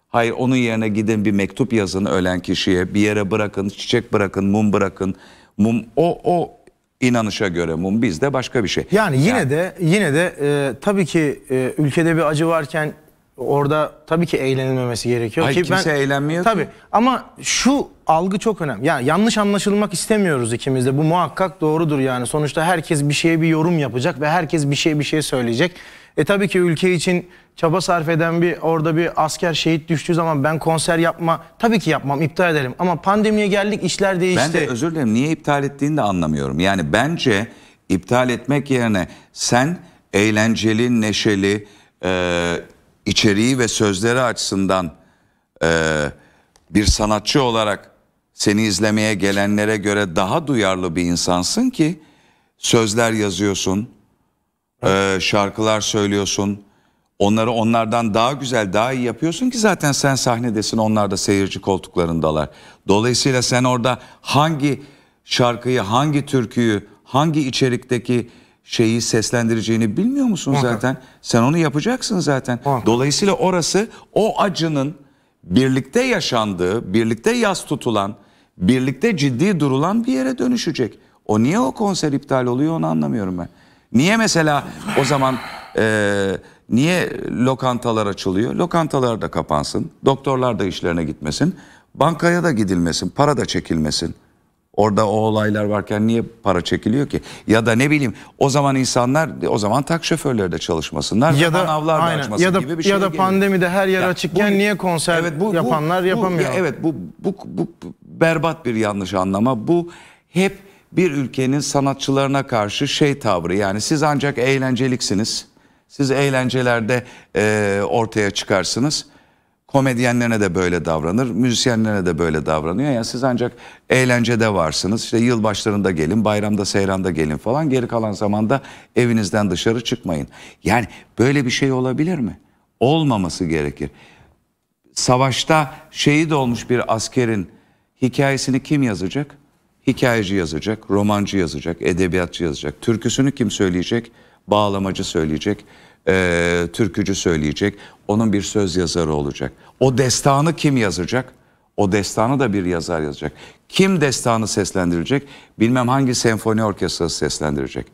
Hayır onun yerine gidin bir mektup yazın ölen kişiye, bir yere bırakın, çiçek bırakın, mum bırakın, Mum o o inanışa göre mum bizde başka bir şey. Yani yine yani, de yine de e, tabii ki e, ülkede bir acı varken orada tabii ki eğlenilmemesi gerekiyor Hayır, ki kimse ben eğlenmiyor. Tabii ki. ama şu algı çok önemli. Yani yanlış anlaşılmak istemiyoruz ikimiz de. Bu muhakkak doğrudur yani. Sonuçta herkes bir şeye bir yorum yapacak ve herkes bir şey bir şey söyleyecek. E tabii ki ülke için çaba sarf eden bir orada bir asker şehit düştüğü zaman ben konser yapma tabii ki yapmam iptal ederim. Ama pandemiye geldik işler değişti. Ben de özür dilerim niye iptal ettiğini de anlamıyorum. Yani bence iptal etmek yerine sen eğlenceli, neşeli e, içeriği ve sözleri açısından e, bir sanatçı olarak seni izlemeye gelenlere göre daha duyarlı bir insansın ki sözler yazıyorsun, e, şarkılar söylüyorsun. Onları onlardan daha güzel, daha iyi yapıyorsun ki zaten sen sahnedesin, onlar da seyirci koltuklarındalar. Dolayısıyla sen orada hangi şarkıyı, hangi türküyü, hangi içerikteki şeyi seslendireceğini bilmiyor musun zaten? Sen onu yapacaksın zaten. Dolayısıyla orası o acının birlikte yaşandığı, birlikte yaz tutulan, birlikte ciddi durulan bir yere dönüşecek. O niye o konser iptal oluyor onu anlamıyorum ben. Niye mesela o zaman e, niye lokantalar açılıyor? Lokantalar da kapansın, doktorlar da işlerine gitmesin, bankaya da gidilmesin, para da çekilmesin. Orada o olaylar varken niye para çekiliyor ki? Ya da ne bileyim o zaman insanlar o zaman tak şoförleri de çalışmasınlar. Ya da avlar aynen, açmasın ya da, gibi bir şey. Ya da pandemide her yer ya, açıkken bu, niye konser evet, bu, yapanlar bu, yapamıyor? Bu, evet bu, bu, bu, bu berbat bir yanlış anlama. Bu hep bir ülkenin sanatçılarına karşı şey tavrı yani siz ancak eğlenceliksiniz. Siz eğlencelerde e, ortaya çıkarsınız. Komedyenlerine de böyle davranır, müzisyenlerine de böyle davranıyor. Yani siz ancak eğlencede varsınız. İşte yılbaşlarında gelin, bayramda, seyranda gelin falan. Geri kalan zamanda evinizden dışarı çıkmayın. Yani böyle bir şey olabilir mi? Olmaması gerekir. Savaşta şehit olmuş bir askerin hikayesini kim yazacak? hikayeci yazacak, romancı yazacak, edebiyatçı yazacak. Türküsünü kim söyleyecek? Bağlamacı söyleyecek, e, türkücü söyleyecek. Onun bir söz yazarı olacak. O destanı kim yazacak? O destanı da bir yazar yazacak. Kim destanı seslendirecek? Bilmem hangi senfoni orkestrası seslendirecek.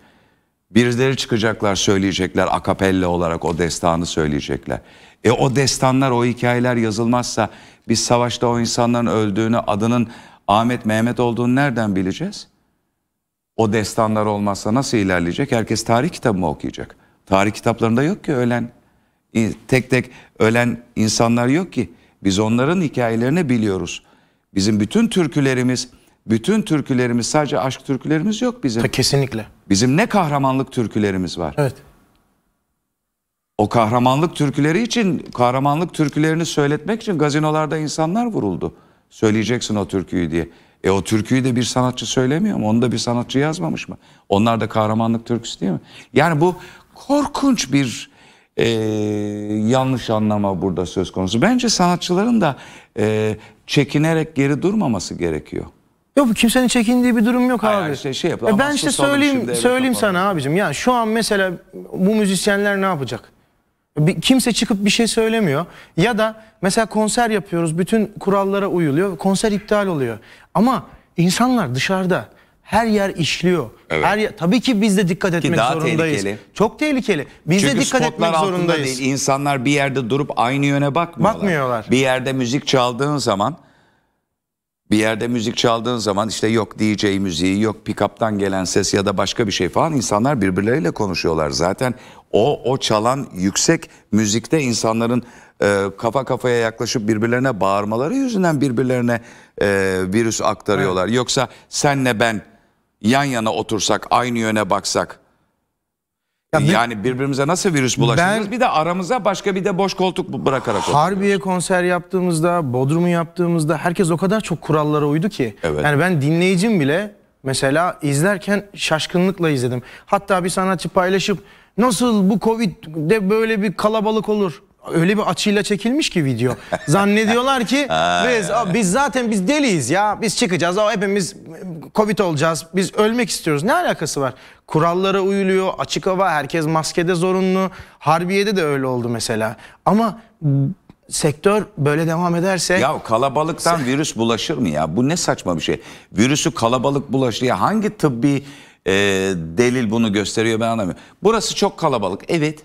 Birileri çıkacaklar söyleyecekler akapella olarak o destanı söyleyecekler. E o destanlar o hikayeler yazılmazsa biz savaşta o insanların öldüğünü adının Ahmet Mehmet olduğunu nereden bileceğiz? O destanlar olmazsa nasıl ilerleyecek? Herkes tarih kitabımı okuyacak. Tarih kitaplarında yok ki ölen tek tek ölen insanlar yok ki. Biz onların hikayelerini biliyoruz. Bizim bütün türkülerimiz, bütün türkülerimiz sadece aşk türkülerimiz yok bizim. kesinlikle. Bizim ne kahramanlık türkülerimiz var. Evet. O kahramanlık türküleri için, kahramanlık türkülerini söyletmek için gazinolarda insanlar vuruldu söyleyeceksin o türküyü diye. E o türküyü de bir sanatçı söylemiyor mu? Onu da bir sanatçı yazmamış mı? Onlar da kahramanlık türküsü değil mi? Yani bu korkunç bir e, yanlış anlama burada söz konusu. Bence sanatçıların da e, çekinerek geri durmaması gerekiyor. Yok kimsenin çekindiği bir durum yok abi. Işte şey yap, e ben size söyleyeyim söyleyeyim sana abicim. Ya şu an mesela bu müzisyenler ne yapacak? Bir, kimse çıkıp bir şey söylemiyor. Ya da mesela konser yapıyoruz, bütün kurallara uyuluyor, konser iptal oluyor. Ama insanlar dışarıda. Her yer işliyor. Evet. Her yer, tabii ki biz de dikkat etmek daha zorundayız. Tehlikeli. Çok tehlikeli. Biz Çünkü de dikkat etmek zorundayız. Değil. İnsanlar bir yerde durup aynı yöne bakmıyorlar. Bakmıyorlar. Bir yerde müzik çaldığın zaman bir yerde müzik çaldığın zaman işte yok DJ müziği, yok pick-up'tan gelen ses ya da başka bir şey falan insanlar birbirleriyle konuşuyorlar. Zaten o o çalan yüksek müzikte insanların e, kafa kafaya yaklaşıp birbirlerine bağırmaları yüzünden birbirlerine e, virüs aktarıyorlar. Evet. Yoksa senle ben yan yana otursak, aynı yöne baksak ya yani birbirimize nasıl virüs bulaştırırız? Ben, bir de aramıza başka bir de boş koltuk bırakarak Harbiye konser yaptığımızda, Bodrum'u yaptığımızda herkes o kadar çok kurallara uydu ki. Evet. Yani ben dinleyicim bile mesela izlerken şaşkınlıkla izledim. Hatta bir sanatçı paylaşıp nasıl bu Covid'de böyle bir kalabalık olur? öyle bir açıyla çekilmiş ki video. Zannediyorlar ki biz biz zaten biz deliyiz ya. Biz çıkacağız. O hepimiz covid olacağız. Biz ölmek istiyoruz. Ne alakası var? Kurallara uyuluyor. Açık hava herkes maskede zorunlu. Harbiye'de de öyle oldu mesela. Ama sektör böyle devam ederse... Ya kalabalıktan virüs bulaşır mı ya? Bu ne saçma bir şey. Virüsü kalabalık bulaşır ya. Hangi tıbbi e, delil bunu gösteriyor ben anlamıyorum. Burası çok kalabalık. Evet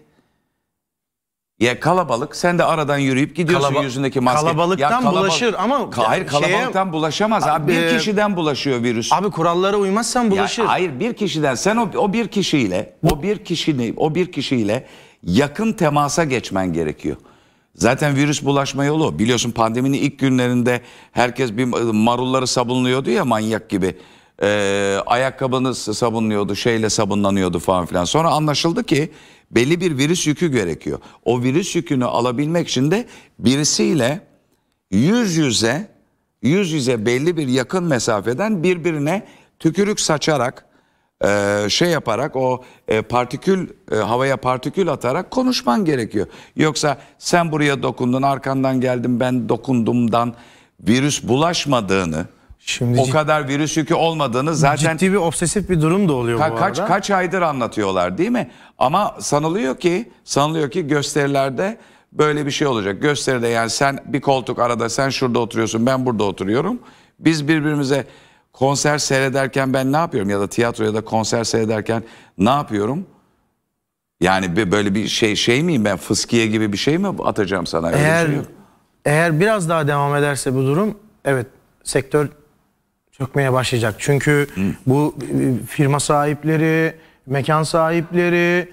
ya kalabalık sen de aradan yürüyüp gidiyorsun Kalaba yüzündeki maske. Kalabalıktan ya kalabal bulaşır ama Ka hayır kalabalıktan şeye, bulaşamaz abi. Bir e, kişiden bulaşıyor virüs. Abi kurallara uymazsan bulaşır. Ya, hayır bir kişiden sen o, o bir kişiyle o bir kişini o bir kişiyle yakın temasa geçmen gerekiyor. Zaten virüs bulaşma yolu biliyorsun pandeminin ilk günlerinde herkes bir marulları sabunluyordu ya manyak gibi e, ayakkabını sabunluyordu şeyle sabunlanıyordu falan filan. Sonra anlaşıldı ki belli bir virüs yükü gerekiyor. O virüs yükünü alabilmek için de birisiyle yüz yüze yüz yüze belli bir yakın mesafeden birbirine tükürük saçarak e, şey yaparak o e, partikül e, havaya partikül atarak konuşman gerekiyor. Yoksa sen buraya dokundun arkandan geldim ben dokundumdan virüs bulaşmadığını Şimdi o kadar virüs yükü olmadığını zaten ciddi bir obsesif bir durum da oluyor ka- bu kaç arada. kaç aydır anlatıyorlar değil mi? Ama sanılıyor ki sanılıyor ki gösterilerde böyle bir şey olacak. Gösteride yani sen bir koltuk arada sen şurada oturuyorsun ben burada oturuyorum. Biz birbirimize konser seyrederken ben ne yapıyorum ya da tiyatroya da konser seyrederken ne yapıyorum? Yani böyle bir şey şey miyim ben fıskiye gibi bir şey mi atacağım sana? Şey eğer şey eğer biraz daha devam ederse bu durum evet sektör çökmeye başlayacak. Çünkü Hı. bu e, firma sahipleri, mekan sahipleri,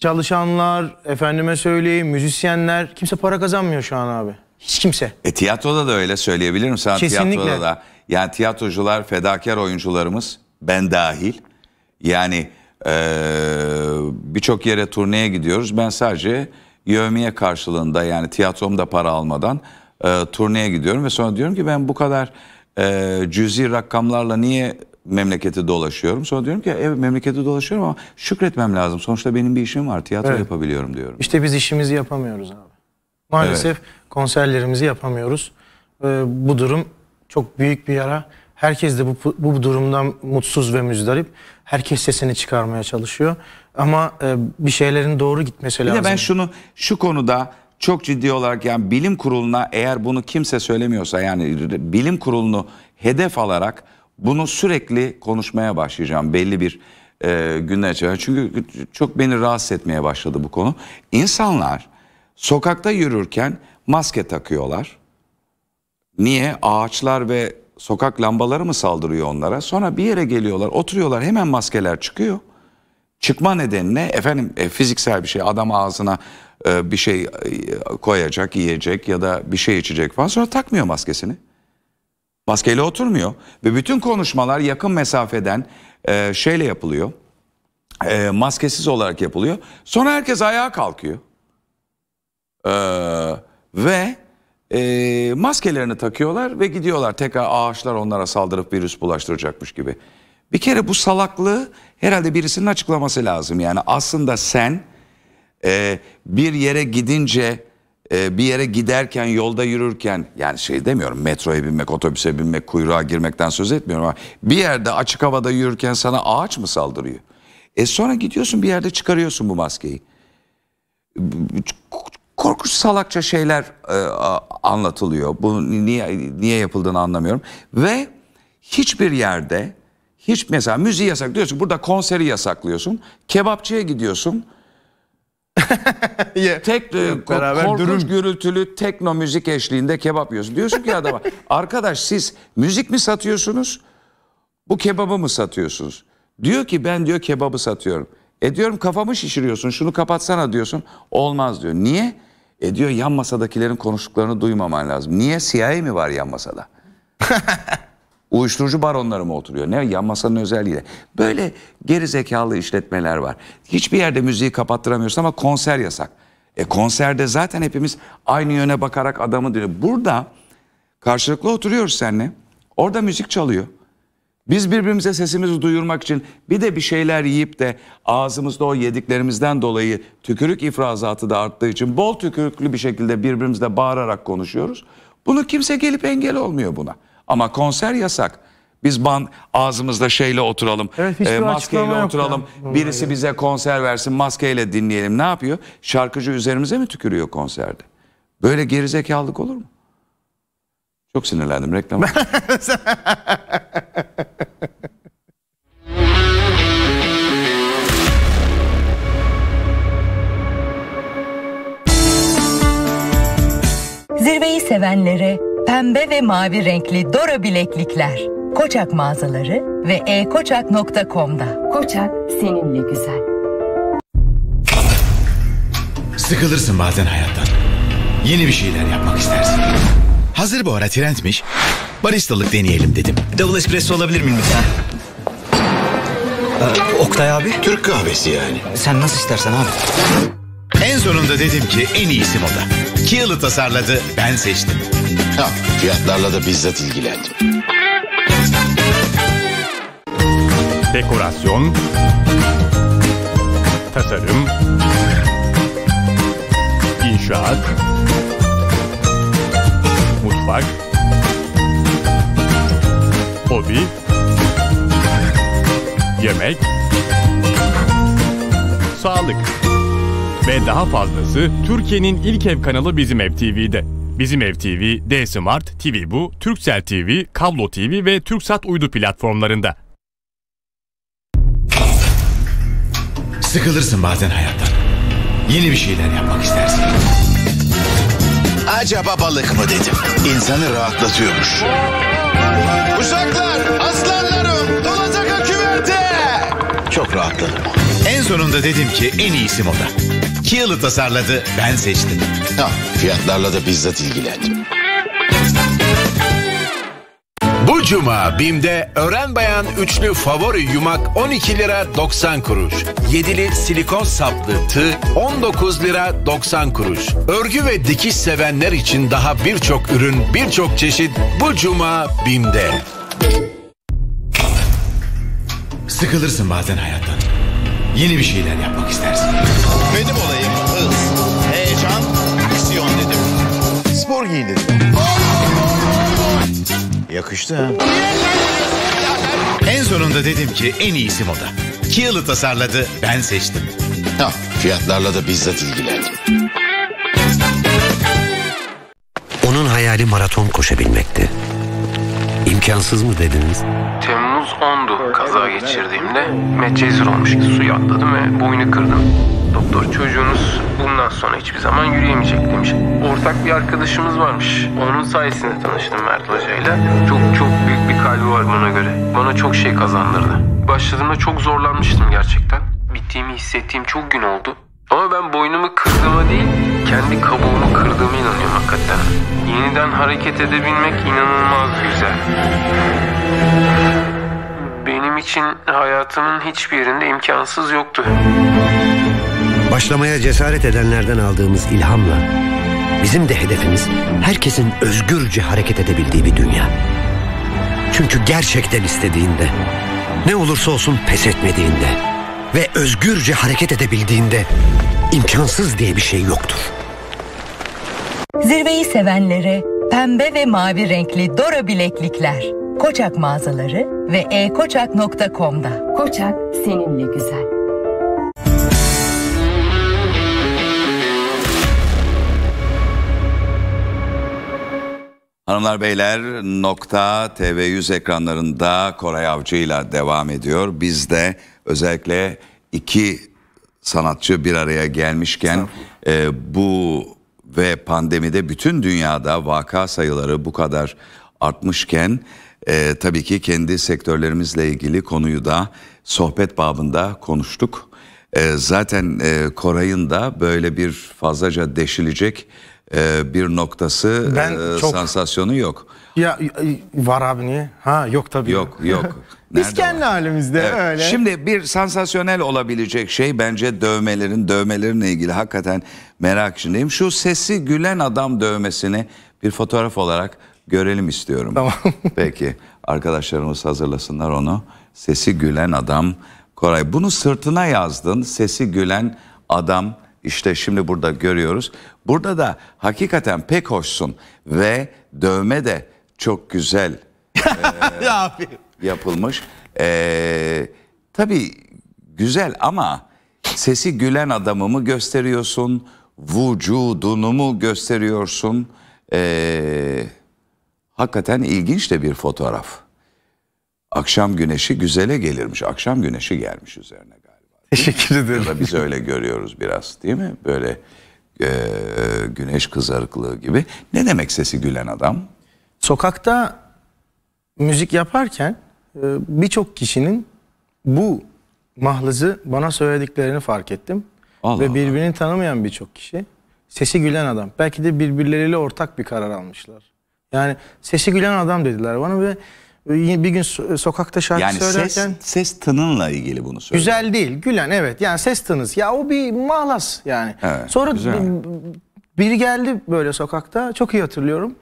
çalışanlar, efendime söyleyeyim müzisyenler kimse para kazanmıyor şu an abi. Hiç kimse. E tiyatroda da öyle söyleyebilirim sana Kesinlikle. tiyatroda da. Yani tiyatrocular, fedakar oyuncularımız ben dahil. Yani ee, birçok yere turneye gidiyoruz. Ben sadece yövmiye karşılığında yani tiyatromda para almadan e, turneye gidiyorum ve sonra diyorum ki ben bu kadar e, cüzi rakamlarla niye memleketi dolaşıyorum. Sonra diyorum ki e, evet memleketi dolaşıyorum ama şükretmem lazım. Sonuçta benim bir işim var. Tiyatro evet. yapabiliyorum diyorum. İşte biz işimizi yapamıyoruz abi. Maalesef evet. konserlerimizi yapamıyoruz. Ee, bu durum çok büyük bir yara. Herkes de bu, bu durumdan mutsuz ve müzdarip. Herkes sesini çıkarmaya çalışıyor. Ama e, bir şeylerin doğru gitmesi bir lazım. Bir de ben şunu şu konuda çok ciddi olarak yani bilim kuruluna eğer bunu kimse söylemiyorsa yani bilim kurulunu hedef alarak bunu sürekli konuşmaya başlayacağım belli bir e, günler içerisinde. Çünkü çok beni rahatsız etmeye başladı bu konu. İnsanlar sokakta yürürken maske takıyorlar. Niye? Ağaçlar ve sokak lambaları mı saldırıyor onlara? Sonra bir yere geliyorlar, oturuyorlar, hemen maskeler çıkıyor. Çıkma ne efendim e, fiziksel bir şey adam ağzına e, bir şey e, koyacak, yiyecek ya da bir şey içecek falan sonra takmıyor maskesini. Maskeyle oturmuyor ve bütün konuşmalar yakın mesafeden e, şeyle yapılıyor. Maskesiz olarak yapılıyor. Sonra herkes ayağa kalkıyor. Ve maskelerini takıyorlar ve gidiyorlar. Tekrar ağaçlar onlara saldırıp virüs bulaştıracakmış gibi. Bir kere bu salaklığı herhalde birisinin açıklaması lazım. Yani aslında sen e, bir yere gidince e, bir yere giderken yolda yürürken yani şey demiyorum metroya binmek otobüse binmek kuyruğa girmekten söz etmiyorum ama bir yerde açık havada yürürken sana ağaç mı saldırıyor? E sonra gidiyorsun bir yerde çıkarıyorsun bu maskeyi. Korkunç salakça şeyler e, anlatılıyor. Bu niye niye yapıldığını anlamıyorum. Ve hiçbir yerde hiç mesela müziği yasak diyorsun. Burada konseri yasaklıyorsun. Kebapçıya gidiyorsun. Tek Beraber korkunç dürüm. gürültülü tekno müzik eşliğinde kebap yiyorsun. Diyorsun ki adama arkadaş siz müzik mi satıyorsunuz? Bu kebabı mı satıyorsunuz? Diyor ki ben diyor kebabı satıyorum. E diyorum kafamı şişiriyorsun şunu kapatsana diyorsun. Olmaz diyor. Niye? E diyor yan masadakilerin konuştuklarını duymaman lazım. Niye? CIA mi var yan masada? Uyuşturucu baronları mı oturuyor? Ne yan masanın özelliği de. Böyle geri zekalı işletmeler var. Hiçbir yerde müziği kapattıramıyorsun ama konser yasak. E konserde zaten hepimiz aynı yöne bakarak adamı diyor. Burada karşılıklı oturuyoruz seninle. Orada müzik çalıyor. Biz birbirimize sesimizi duyurmak için bir de bir şeyler yiyip de ağzımızda o yediklerimizden dolayı tükürük ifrazatı da arttığı için bol tükürüklü bir şekilde birbirimizle bağırarak konuşuyoruz. Bunu kimse gelip engel olmuyor buna. Ama konser yasak. Biz ban ağzımızda şeyle oturalım, evet, e, maskeyle oturalım. Yani. Birisi bize konser versin, maskeyle dinleyelim. Ne yapıyor? Şarkıcı üzerimize mi tükürüyor konserde? Böyle gerizekalılık olur mu? Çok sinirlendim reklam. Zirveyi sevenlere pembe ve mavi renkli Dora bileklikler. Koçak mağazaları ve ekoçak.com'da. Koçak seninle güzel. Sıkılırsın bazen hayattan. Yeni bir şeyler yapmak istersin. Hazır bu ara trendmiş. Baristalık deneyelim dedim. Double espresso olabilir miyim lütfen? Ee, Oktay abi? Türk kahvesi yani. Sen nasıl istersen abi. En sonunda dedim ki en iyisi moda. Kialı tasarladı, ben seçtim. Ha, fiyatlarla da bizzat ilgilendim. Dekorasyon, tasarım, inşaat, mutfak, hobi, yemek, sağlık. Ve daha fazlası Türkiye'nin ilk ev kanalı Bizim Ev TV'de. Bizim Ev TV, D Smart, TV Bu, Turkcell TV, Kablo TV ve Türksat uydu platformlarında. Sıkılırsın bazen hayattan. Yeni bir şeyler yapmak istersin. Acaba balık mı dedim. İnsanı rahatlatıyormuş. Uşaklar, aslanlarım, çok rahatladım. En sonunda dedim ki en iyisi moda. Kialı tasarladı, ben seçtim. Ha, fiyatlarla da bizzat ilgilendim. Bu cuma BİM'de öğren Bayan üçlü favori yumak 12 lira 90 kuruş. Yedili silikon saplı tığ 19 lira 90 kuruş. Örgü ve dikiş sevenler için daha birçok ürün, birçok çeşit bu cuma BİM'de. Sıkılırsın bazen hayattan. Yeni bir şeyler yapmak istersin. Benim olayım hız, heyecan, aksiyon dedim. Spor giyin Yakıştı ha. En sonunda dedim ki en iyisi moda. Kiyalı tasarladı, ben seçtim. Ha, fiyatlarla da bizzat ilgilendim. Onun hayali maraton koşabilmekti. İmkansız mı dediniz? 10'du kaza geçirdiğimde. Medcezir olmuş. ki Suya atladım ve boynu kırdım. Doktor çocuğunuz bundan sonra hiçbir zaman yürüyemeyecek demiş. Ortak bir arkadaşımız varmış. Onun sayesinde tanıştım Mert hocayla. Çok çok büyük bir kalbi var bana göre. Bana çok şey kazandırdı. Başladığımda çok zorlanmıştım gerçekten. Bittiğimi hissettiğim çok gün oldu. Ama ben boynumu kırdığıma değil, kendi kabuğumu kırdığıma inanıyorum hakikaten. Yeniden hareket edebilmek inanılmaz güzel benim için hayatımın hiçbir yerinde imkansız yoktu. Başlamaya cesaret edenlerden aldığımız ilhamla bizim de hedefimiz herkesin özgürce hareket edebildiği bir dünya. Çünkü gerçekten istediğinde, ne olursa olsun pes etmediğinde ve özgürce hareket edebildiğinde imkansız diye bir şey yoktur. Zirveyi sevenlere pembe ve mavi renkli Dora bileklikler. Koçak mağazaları ve ekoçak.com'da. Koçak seninle güzel. Hanımlar beyler nokta TV100 ekranlarında Koray Avcı ile devam ediyor. Biz de özellikle iki sanatçı bir araya gelmişken e, bu ve pandemide bütün dünyada vaka sayıları bu kadar artmışken e, tabii ki kendi sektörlerimizle ilgili konuyu da sohbet babında konuştuk. E, zaten e, Koray'ın da böyle bir fazlaca deşilecek e, bir noktası ben e, çok... sansasyonu yok. Ya var abi niye? Ha yok tabii. Yok yok. Nerede Biz kendi halimizde evet. öyle. Şimdi bir sansasyonel olabilecek şey bence dövmelerin dövmelerinle ilgili hakikaten merak içindeyim. Şu sesi gülen adam dövmesini bir fotoğraf olarak Görelim istiyorum. Tamam. Peki arkadaşlarımız hazırlasınlar onu. Sesi gülen adam Koray. Bunu sırtına yazdın. Sesi gülen adam işte şimdi burada görüyoruz. Burada da hakikaten pek hoşsun ve dövme de çok güzel e, yapılmış. E, tabii güzel ama sesi gülen adamımı gösteriyorsun? Vücudunu mu gösteriyorsun? Eee... Hakikaten ilginç de bir fotoğraf. Akşam güneşi güzele gelirmiş. Akşam güneşi gelmiş üzerine galiba. Teşekkür ederim. Ya biz öyle görüyoruz biraz değil mi? Böyle e, güneş kızarıklığı gibi. Ne demek sesi gülen adam? Sokakta müzik yaparken e, birçok kişinin bu mahlızı bana söylediklerini fark ettim. Allah Ve birbirini Allah. tanımayan birçok kişi sesi gülen adam. Belki de birbirleriyle ortak bir karar almışlar. Yani sesi gülen adam dediler bana ve e, bir gün e, sokakta şarkı yani söylerken... Yani ses, ses tınınla ilgili bunu söylüyor. Güzel değil, gülen evet. Yani ses tınız. Ya o bir mahlas yani. Evet, Sonra güzel. biri geldi böyle sokakta, çok iyi hatırlıyorum.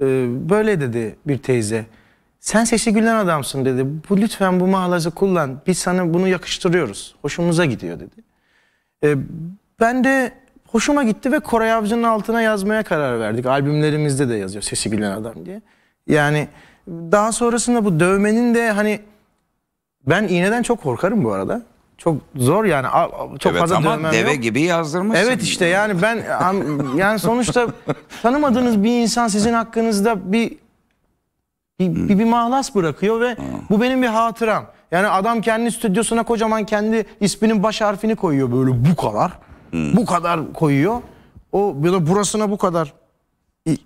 E, böyle dedi bir teyze. Sen sesi gülen adamsın dedi. Bu lütfen bu mağlazı kullan. Biz sana bunu yakıştırıyoruz. Hoşumuza gidiyor dedi. Ben de Hoşuma gitti ve Koray Avcı'nın altına yazmaya karar verdik. Albümlerimizde de yazıyor Sesi bilen Adam diye. Yani daha sonrasında bu dövmenin de hani ben iğneden çok korkarım bu arada. Çok zor yani çok evet, fazla ama dövmem deve gibi yazdırmışsın. Evet işte yani ben yani sonuçta tanımadığınız bir insan sizin hakkınızda bir bir, hmm. bir, bir mahlas bırakıyor ve hmm. bu benim bir hatıram. Yani adam kendi stüdyosuna kocaman kendi isminin baş harfini koyuyor böyle bu kadar. Hmm. Bu kadar koyuyor. O burasına bu kadar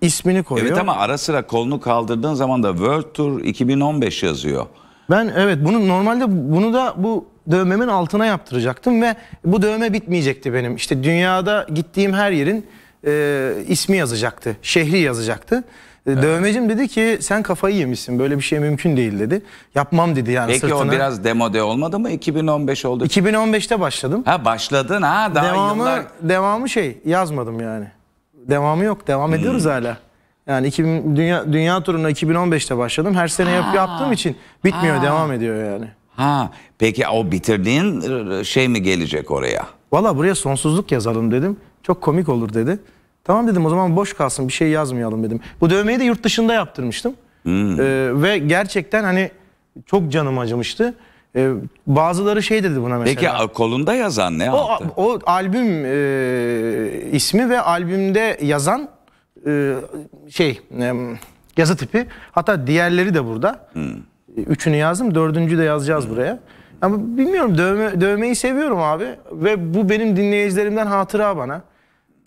ismini koyuyor. Evet ama ara sıra kolunu kaldırdığın zaman da World Tour 2015 yazıyor. Ben evet bunu normalde bunu da bu dövmemin altına yaptıracaktım ve bu dövme bitmeyecekti benim. İşte dünyada gittiğim her yerin e, ismi yazacaktı, şehri yazacaktı. E, evet. Dövmecim dedi ki sen kafayı yemişsin böyle bir şey mümkün değil dedi. Yapmam dedi yani Peki sırtına. o biraz demode olmadı mı? 2015 oldu. 2015'te başladım. Ha başladın ha daha devamı, yıllar. Devamı şey yazmadım yani. Devamı yok devam ediyoruz hmm. hala. Yani 2000, dünya, dünya turuna 2015'te başladım. Her sene yap, yaptığım için bitmiyor ha. devam ediyor yani. Ha peki o bitirdiğin şey mi gelecek oraya? Valla buraya sonsuzluk yazalım dedim. Çok komik olur dedi. Tamam dedim o zaman boş kalsın bir şey yazmayalım dedim. Bu dövmeyi de yurt dışında yaptırmıştım. Hmm. Ee, ve gerçekten hani çok canım acımıştı. Ee, bazıları şey dedi buna mesela. Peki kolunda yazan ne o, altta? O albüm e, ismi ve albümde yazan e, şey e, yazı tipi. Hatta diğerleri de burada. Hmm. Üçünü yazdım dördüncü de yazacağız hmm. buraya. Ama bilmiyorum dövme, dövmeyi seviyorum abi. Ve bu benim dinleyicilerimden hatıra bana.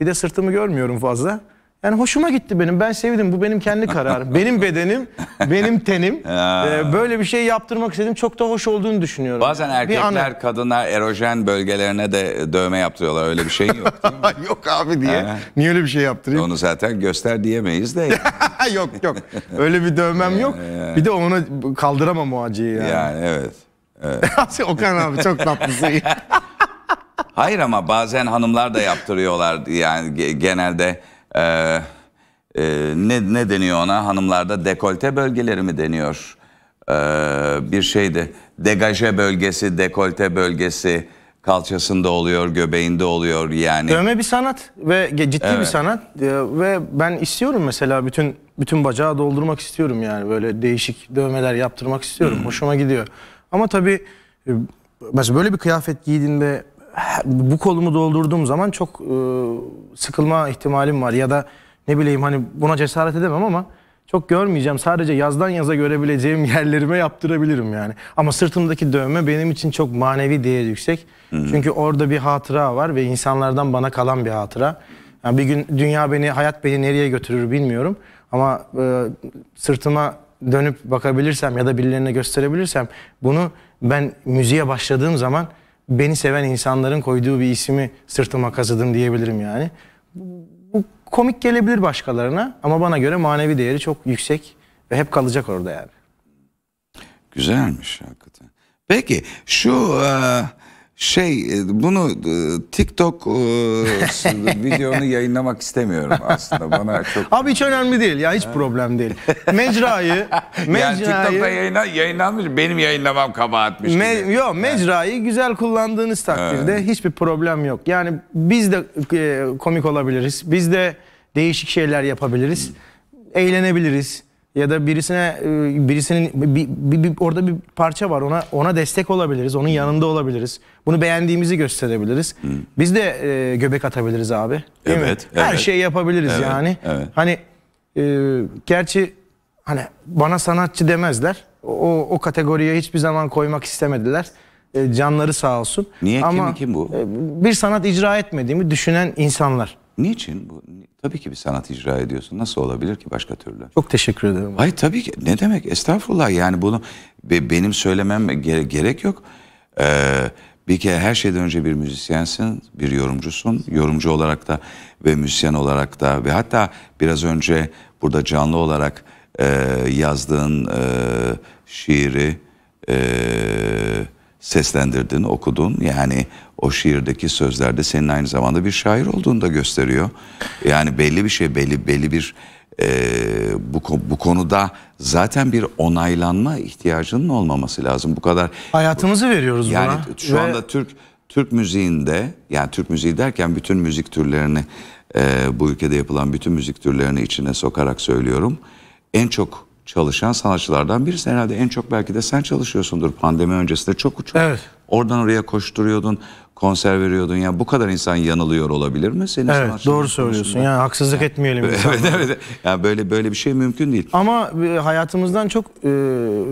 Bir de sırtımı görmüyorum fazla. Yani hoşuma gitti benim. Ben sevdim. Bu benim kendi kararım. benim bedenim, benim tenim. ee, böyle bir şey yaptırmak istedim. Çok da hoş olduğunu düşünüyorum. Bazen erkekler bir kadına erojen bölgelerine de dövme yaptırıyorlar. Öyle bir şey yok yok abi diye. Ha. Niye öyle bir şey yaptırayım? Onu zaten göster diyemeyiz de. yok yok. Öyle bir dövmem yok. Ee. Bir de onu kaldıramam o acıyı yani. Yani evet. evet. Okan abi çok tatlısın. Hayır ama bazen hanımlar da yaptırıyorlar yani genelde e, e, ne, ne deniyor ona hanımlarda dekolte bölgeleri mi deniyor e, bir şeydi degaje bölgesi dekolte bölgesi kalçasında oluyor, göbeğinde oluyor yani. Dövme bir sanat ve ciddi evet. bir sanat e, ve ben istiyorum mesela bütün bütün bacağı doldurmak istiyorum yani böyle değişik dövmeler yaptırmak istiyorum. Hmm. Hoşuma gidiyor. Ama tabi e, mesela böyle bir kıyafet giydiğinde bu kolumu doldurduğum zaman çok e, sıkılma ihtimalim var ya da ne bileyim hani buna cesaret edemem ama çok görmeyeceğim. Sadece yazdan yaza görebileceğim yerlerime yaptırabilirim yani. Ama sırtımdaki dövme benim için çok manevi değeri yüksek. Hı-hı. Çünkü orada bir hatıra var ve insanlardan bana kalan bir hatıra. Yani bir gün dünya beni, hayat beni nereye götürür bilmiyorum. Ama e, sırtıma dönüp bakabilirsem ya da birilerine gösterebilirsem bunu ben müziğe başladığım zaman beni seven insanların koyduğu bir ismi sırtıma kazıdım diyebilirim yani. Bu komik gelebilir başkalarına ama bana göre manevi değeri çok yüksek ve hep kalacak orada yani. Güzelmiş hakikaten. Peki şu... Uh... Şey e, bunu e, TikTok e, videonu yayınlamak istemiyorum aslında bana çok. Abi hiç önemli değil ya hiç problem değil. Mecrayı, mecrayı. Yani TikTok'ta yayına, yayınlanmış benim yayınlamam kabahatmiş. Me, yok mecrayı yani. güzel kullandığınız takdirde evet. hiçbir problem yok. Yani biz de komik olabiliriz. Biz de değişik şeyler yapabiliriz. Eğlenebiliriz ya da birisine e, birisinin bir, bir, bir, orada bir parça var ona ona destek olabiliriz onun yanında olabiliriz bunu beğendiğimizi gösterebiliriz hmm. biz de e, göbek atabiliriz abi evet, evet her şeyi yapabiliriz evet, yani evet. hani e, gerçi hani bana sanatçı demezler o o kategoriye hiçbir zaman koymak istemediler e, canları sağ olsun niye Ama, kim kim bu e, bir sanat icra etmediğimi düşünen insanlar Niçin? Bu, tabii ki bir sanat icra ediyorsun. Nasıl olabilir ki başka türlü? Çok teşekkür ederim. Hayır tabii ki. Ne demek? Estağfurullah. Yani bunu be, benim söylemem gere, gerek yok. Ee, bir kere her şeyden önce bir müzisyensin, bir yorumcusun. Yorumcu olarak da ve müzisyen olarak da ve hatta biraz önce burada canlı olarak e, yazdığın e, şiiri... E, seslendirdin, okudun. Yani o şiirdeki sözlerde senin aynı zamanda bir şair olduğunu da gösteriyor. Yani belli bir şey, belli belli bir e, bu, bu konuda zaten bir onaylanma ihtiyacının olmaması lazım. Bu kadar hayatımızı veriyoruz yani buna. Yani şu ve... anda Türk Türk müziğinde, yani Türk müziği derken bütün müzik türlerini e, bu ülkede yapılan bütün müzik türlerini içine sokarak söylüyorum. En çok çalışan sanatçılardan birisin. Herhalde en çok belki de sen çalışıyorsundur pandemi öncesinde çok uçuk. Evet. Oradan oraya koşturuyordun, konser veriyordun. Yani bu kadar insan yanılıyor olabilir mi? Senin evet, doğru söylüyorsun. Yani haksızlık yani, etmeyelim. Evet, evet. Yani böyle böyle bir şey mümkün değil. Ama e, hayatımızdan çok e,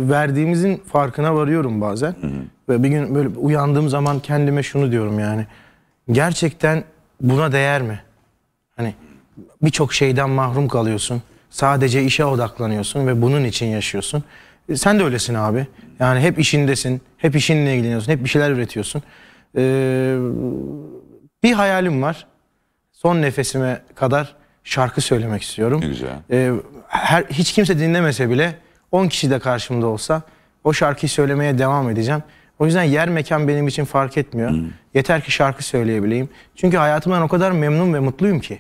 verdiğimizin farkına varıyorum bazen. Hı. Ve bir gün böyle uyandığım zaman kendime şunu diyorum yani. Gerçekten buna değer mi? Hani birçok şeyden mahrum kalıyorsun. Sadece işe odaklanıyorsun ve bunun için yaşıyorsun. E, sen de öylesin abi. Yani hep işindesin, hep işinle ilgileniyorsun, hep bir şeyler üretiyorsun. Ee, bir hayalim var. Son nefesime kadar şarkı söylemek istiyorum. güzel. Ee, her, hiç kimse dinlemese bile 10 kişi de karşımda olsa o şarkıyı söylemeye devam edeceğim. O yüzden yer mekan benim için fark etmiyor. Hmm. Yeter ki şarkı söyleyebileyim. Çünkü hayatımdan o kadar memnun ve mutluyum ki.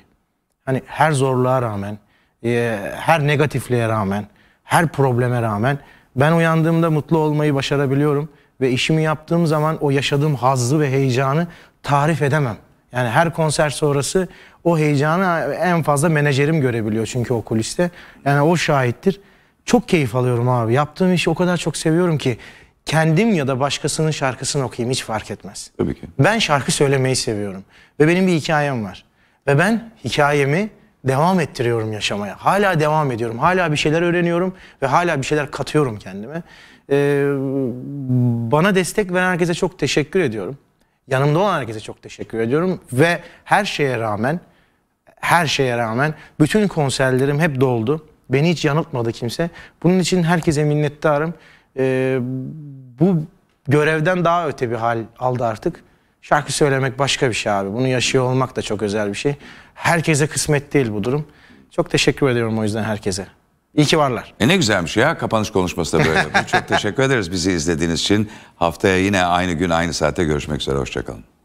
Hani her zorluğa rağmen, ee, her negatifliğe rağmen, her probleme rağmen ben uyandığımda mutlu olmayı başarabiliyorum ve işimi yaptığım zaman o yaşadığım hazzı ve heyecanı tarif edemem. Yani her konser sonrası o heyecanı en fazla menajerim görebiliyor çünkü o kuliste. Yani o şahittir. Çok keyif alıyorum abi. Yaptığım işi o kadar çok seviyorum ki kendim ya da başkasının şarkısını okuyayım hiç fark etmez. Tabii ki. Ben şarkı söylemeyi seviyorum ve benim bir hikayem var. Ve ben hikayemi devam ettiriyorum yaşamaya. Hala devam ediyorum. Hala bir şeyler öğreniyorum ve hala bir şeyler katıyorum kendime. Ee, bana destek veren herkese çok teşekkür ediyorum. Yanımda olan herkese çok teşekkür ediyorum ve her şeye rağmen her şeye rağmen bütün konserlerim hep doldu. Beni hiç yanıltmadı kimse. Bunun için herkese minnettarım. Ee, bu görevden daha öte bir hal aldı artık. Şarkı söylemek başka bir şey abi. Bunu yaşıyor olmak da çok özel bir şey. Herkese kısmet değil bu durum. Çok teşekkür ediyorum o yüzden herkese. İyi ki varlar. E ne güzelmiş ya kapanış konuşması da böyle. çok teşekkür ederiz bizi izlediğiniz için. Haftaya yine aynı gün aynı saate görüşmek üzere. Hoşçakalın.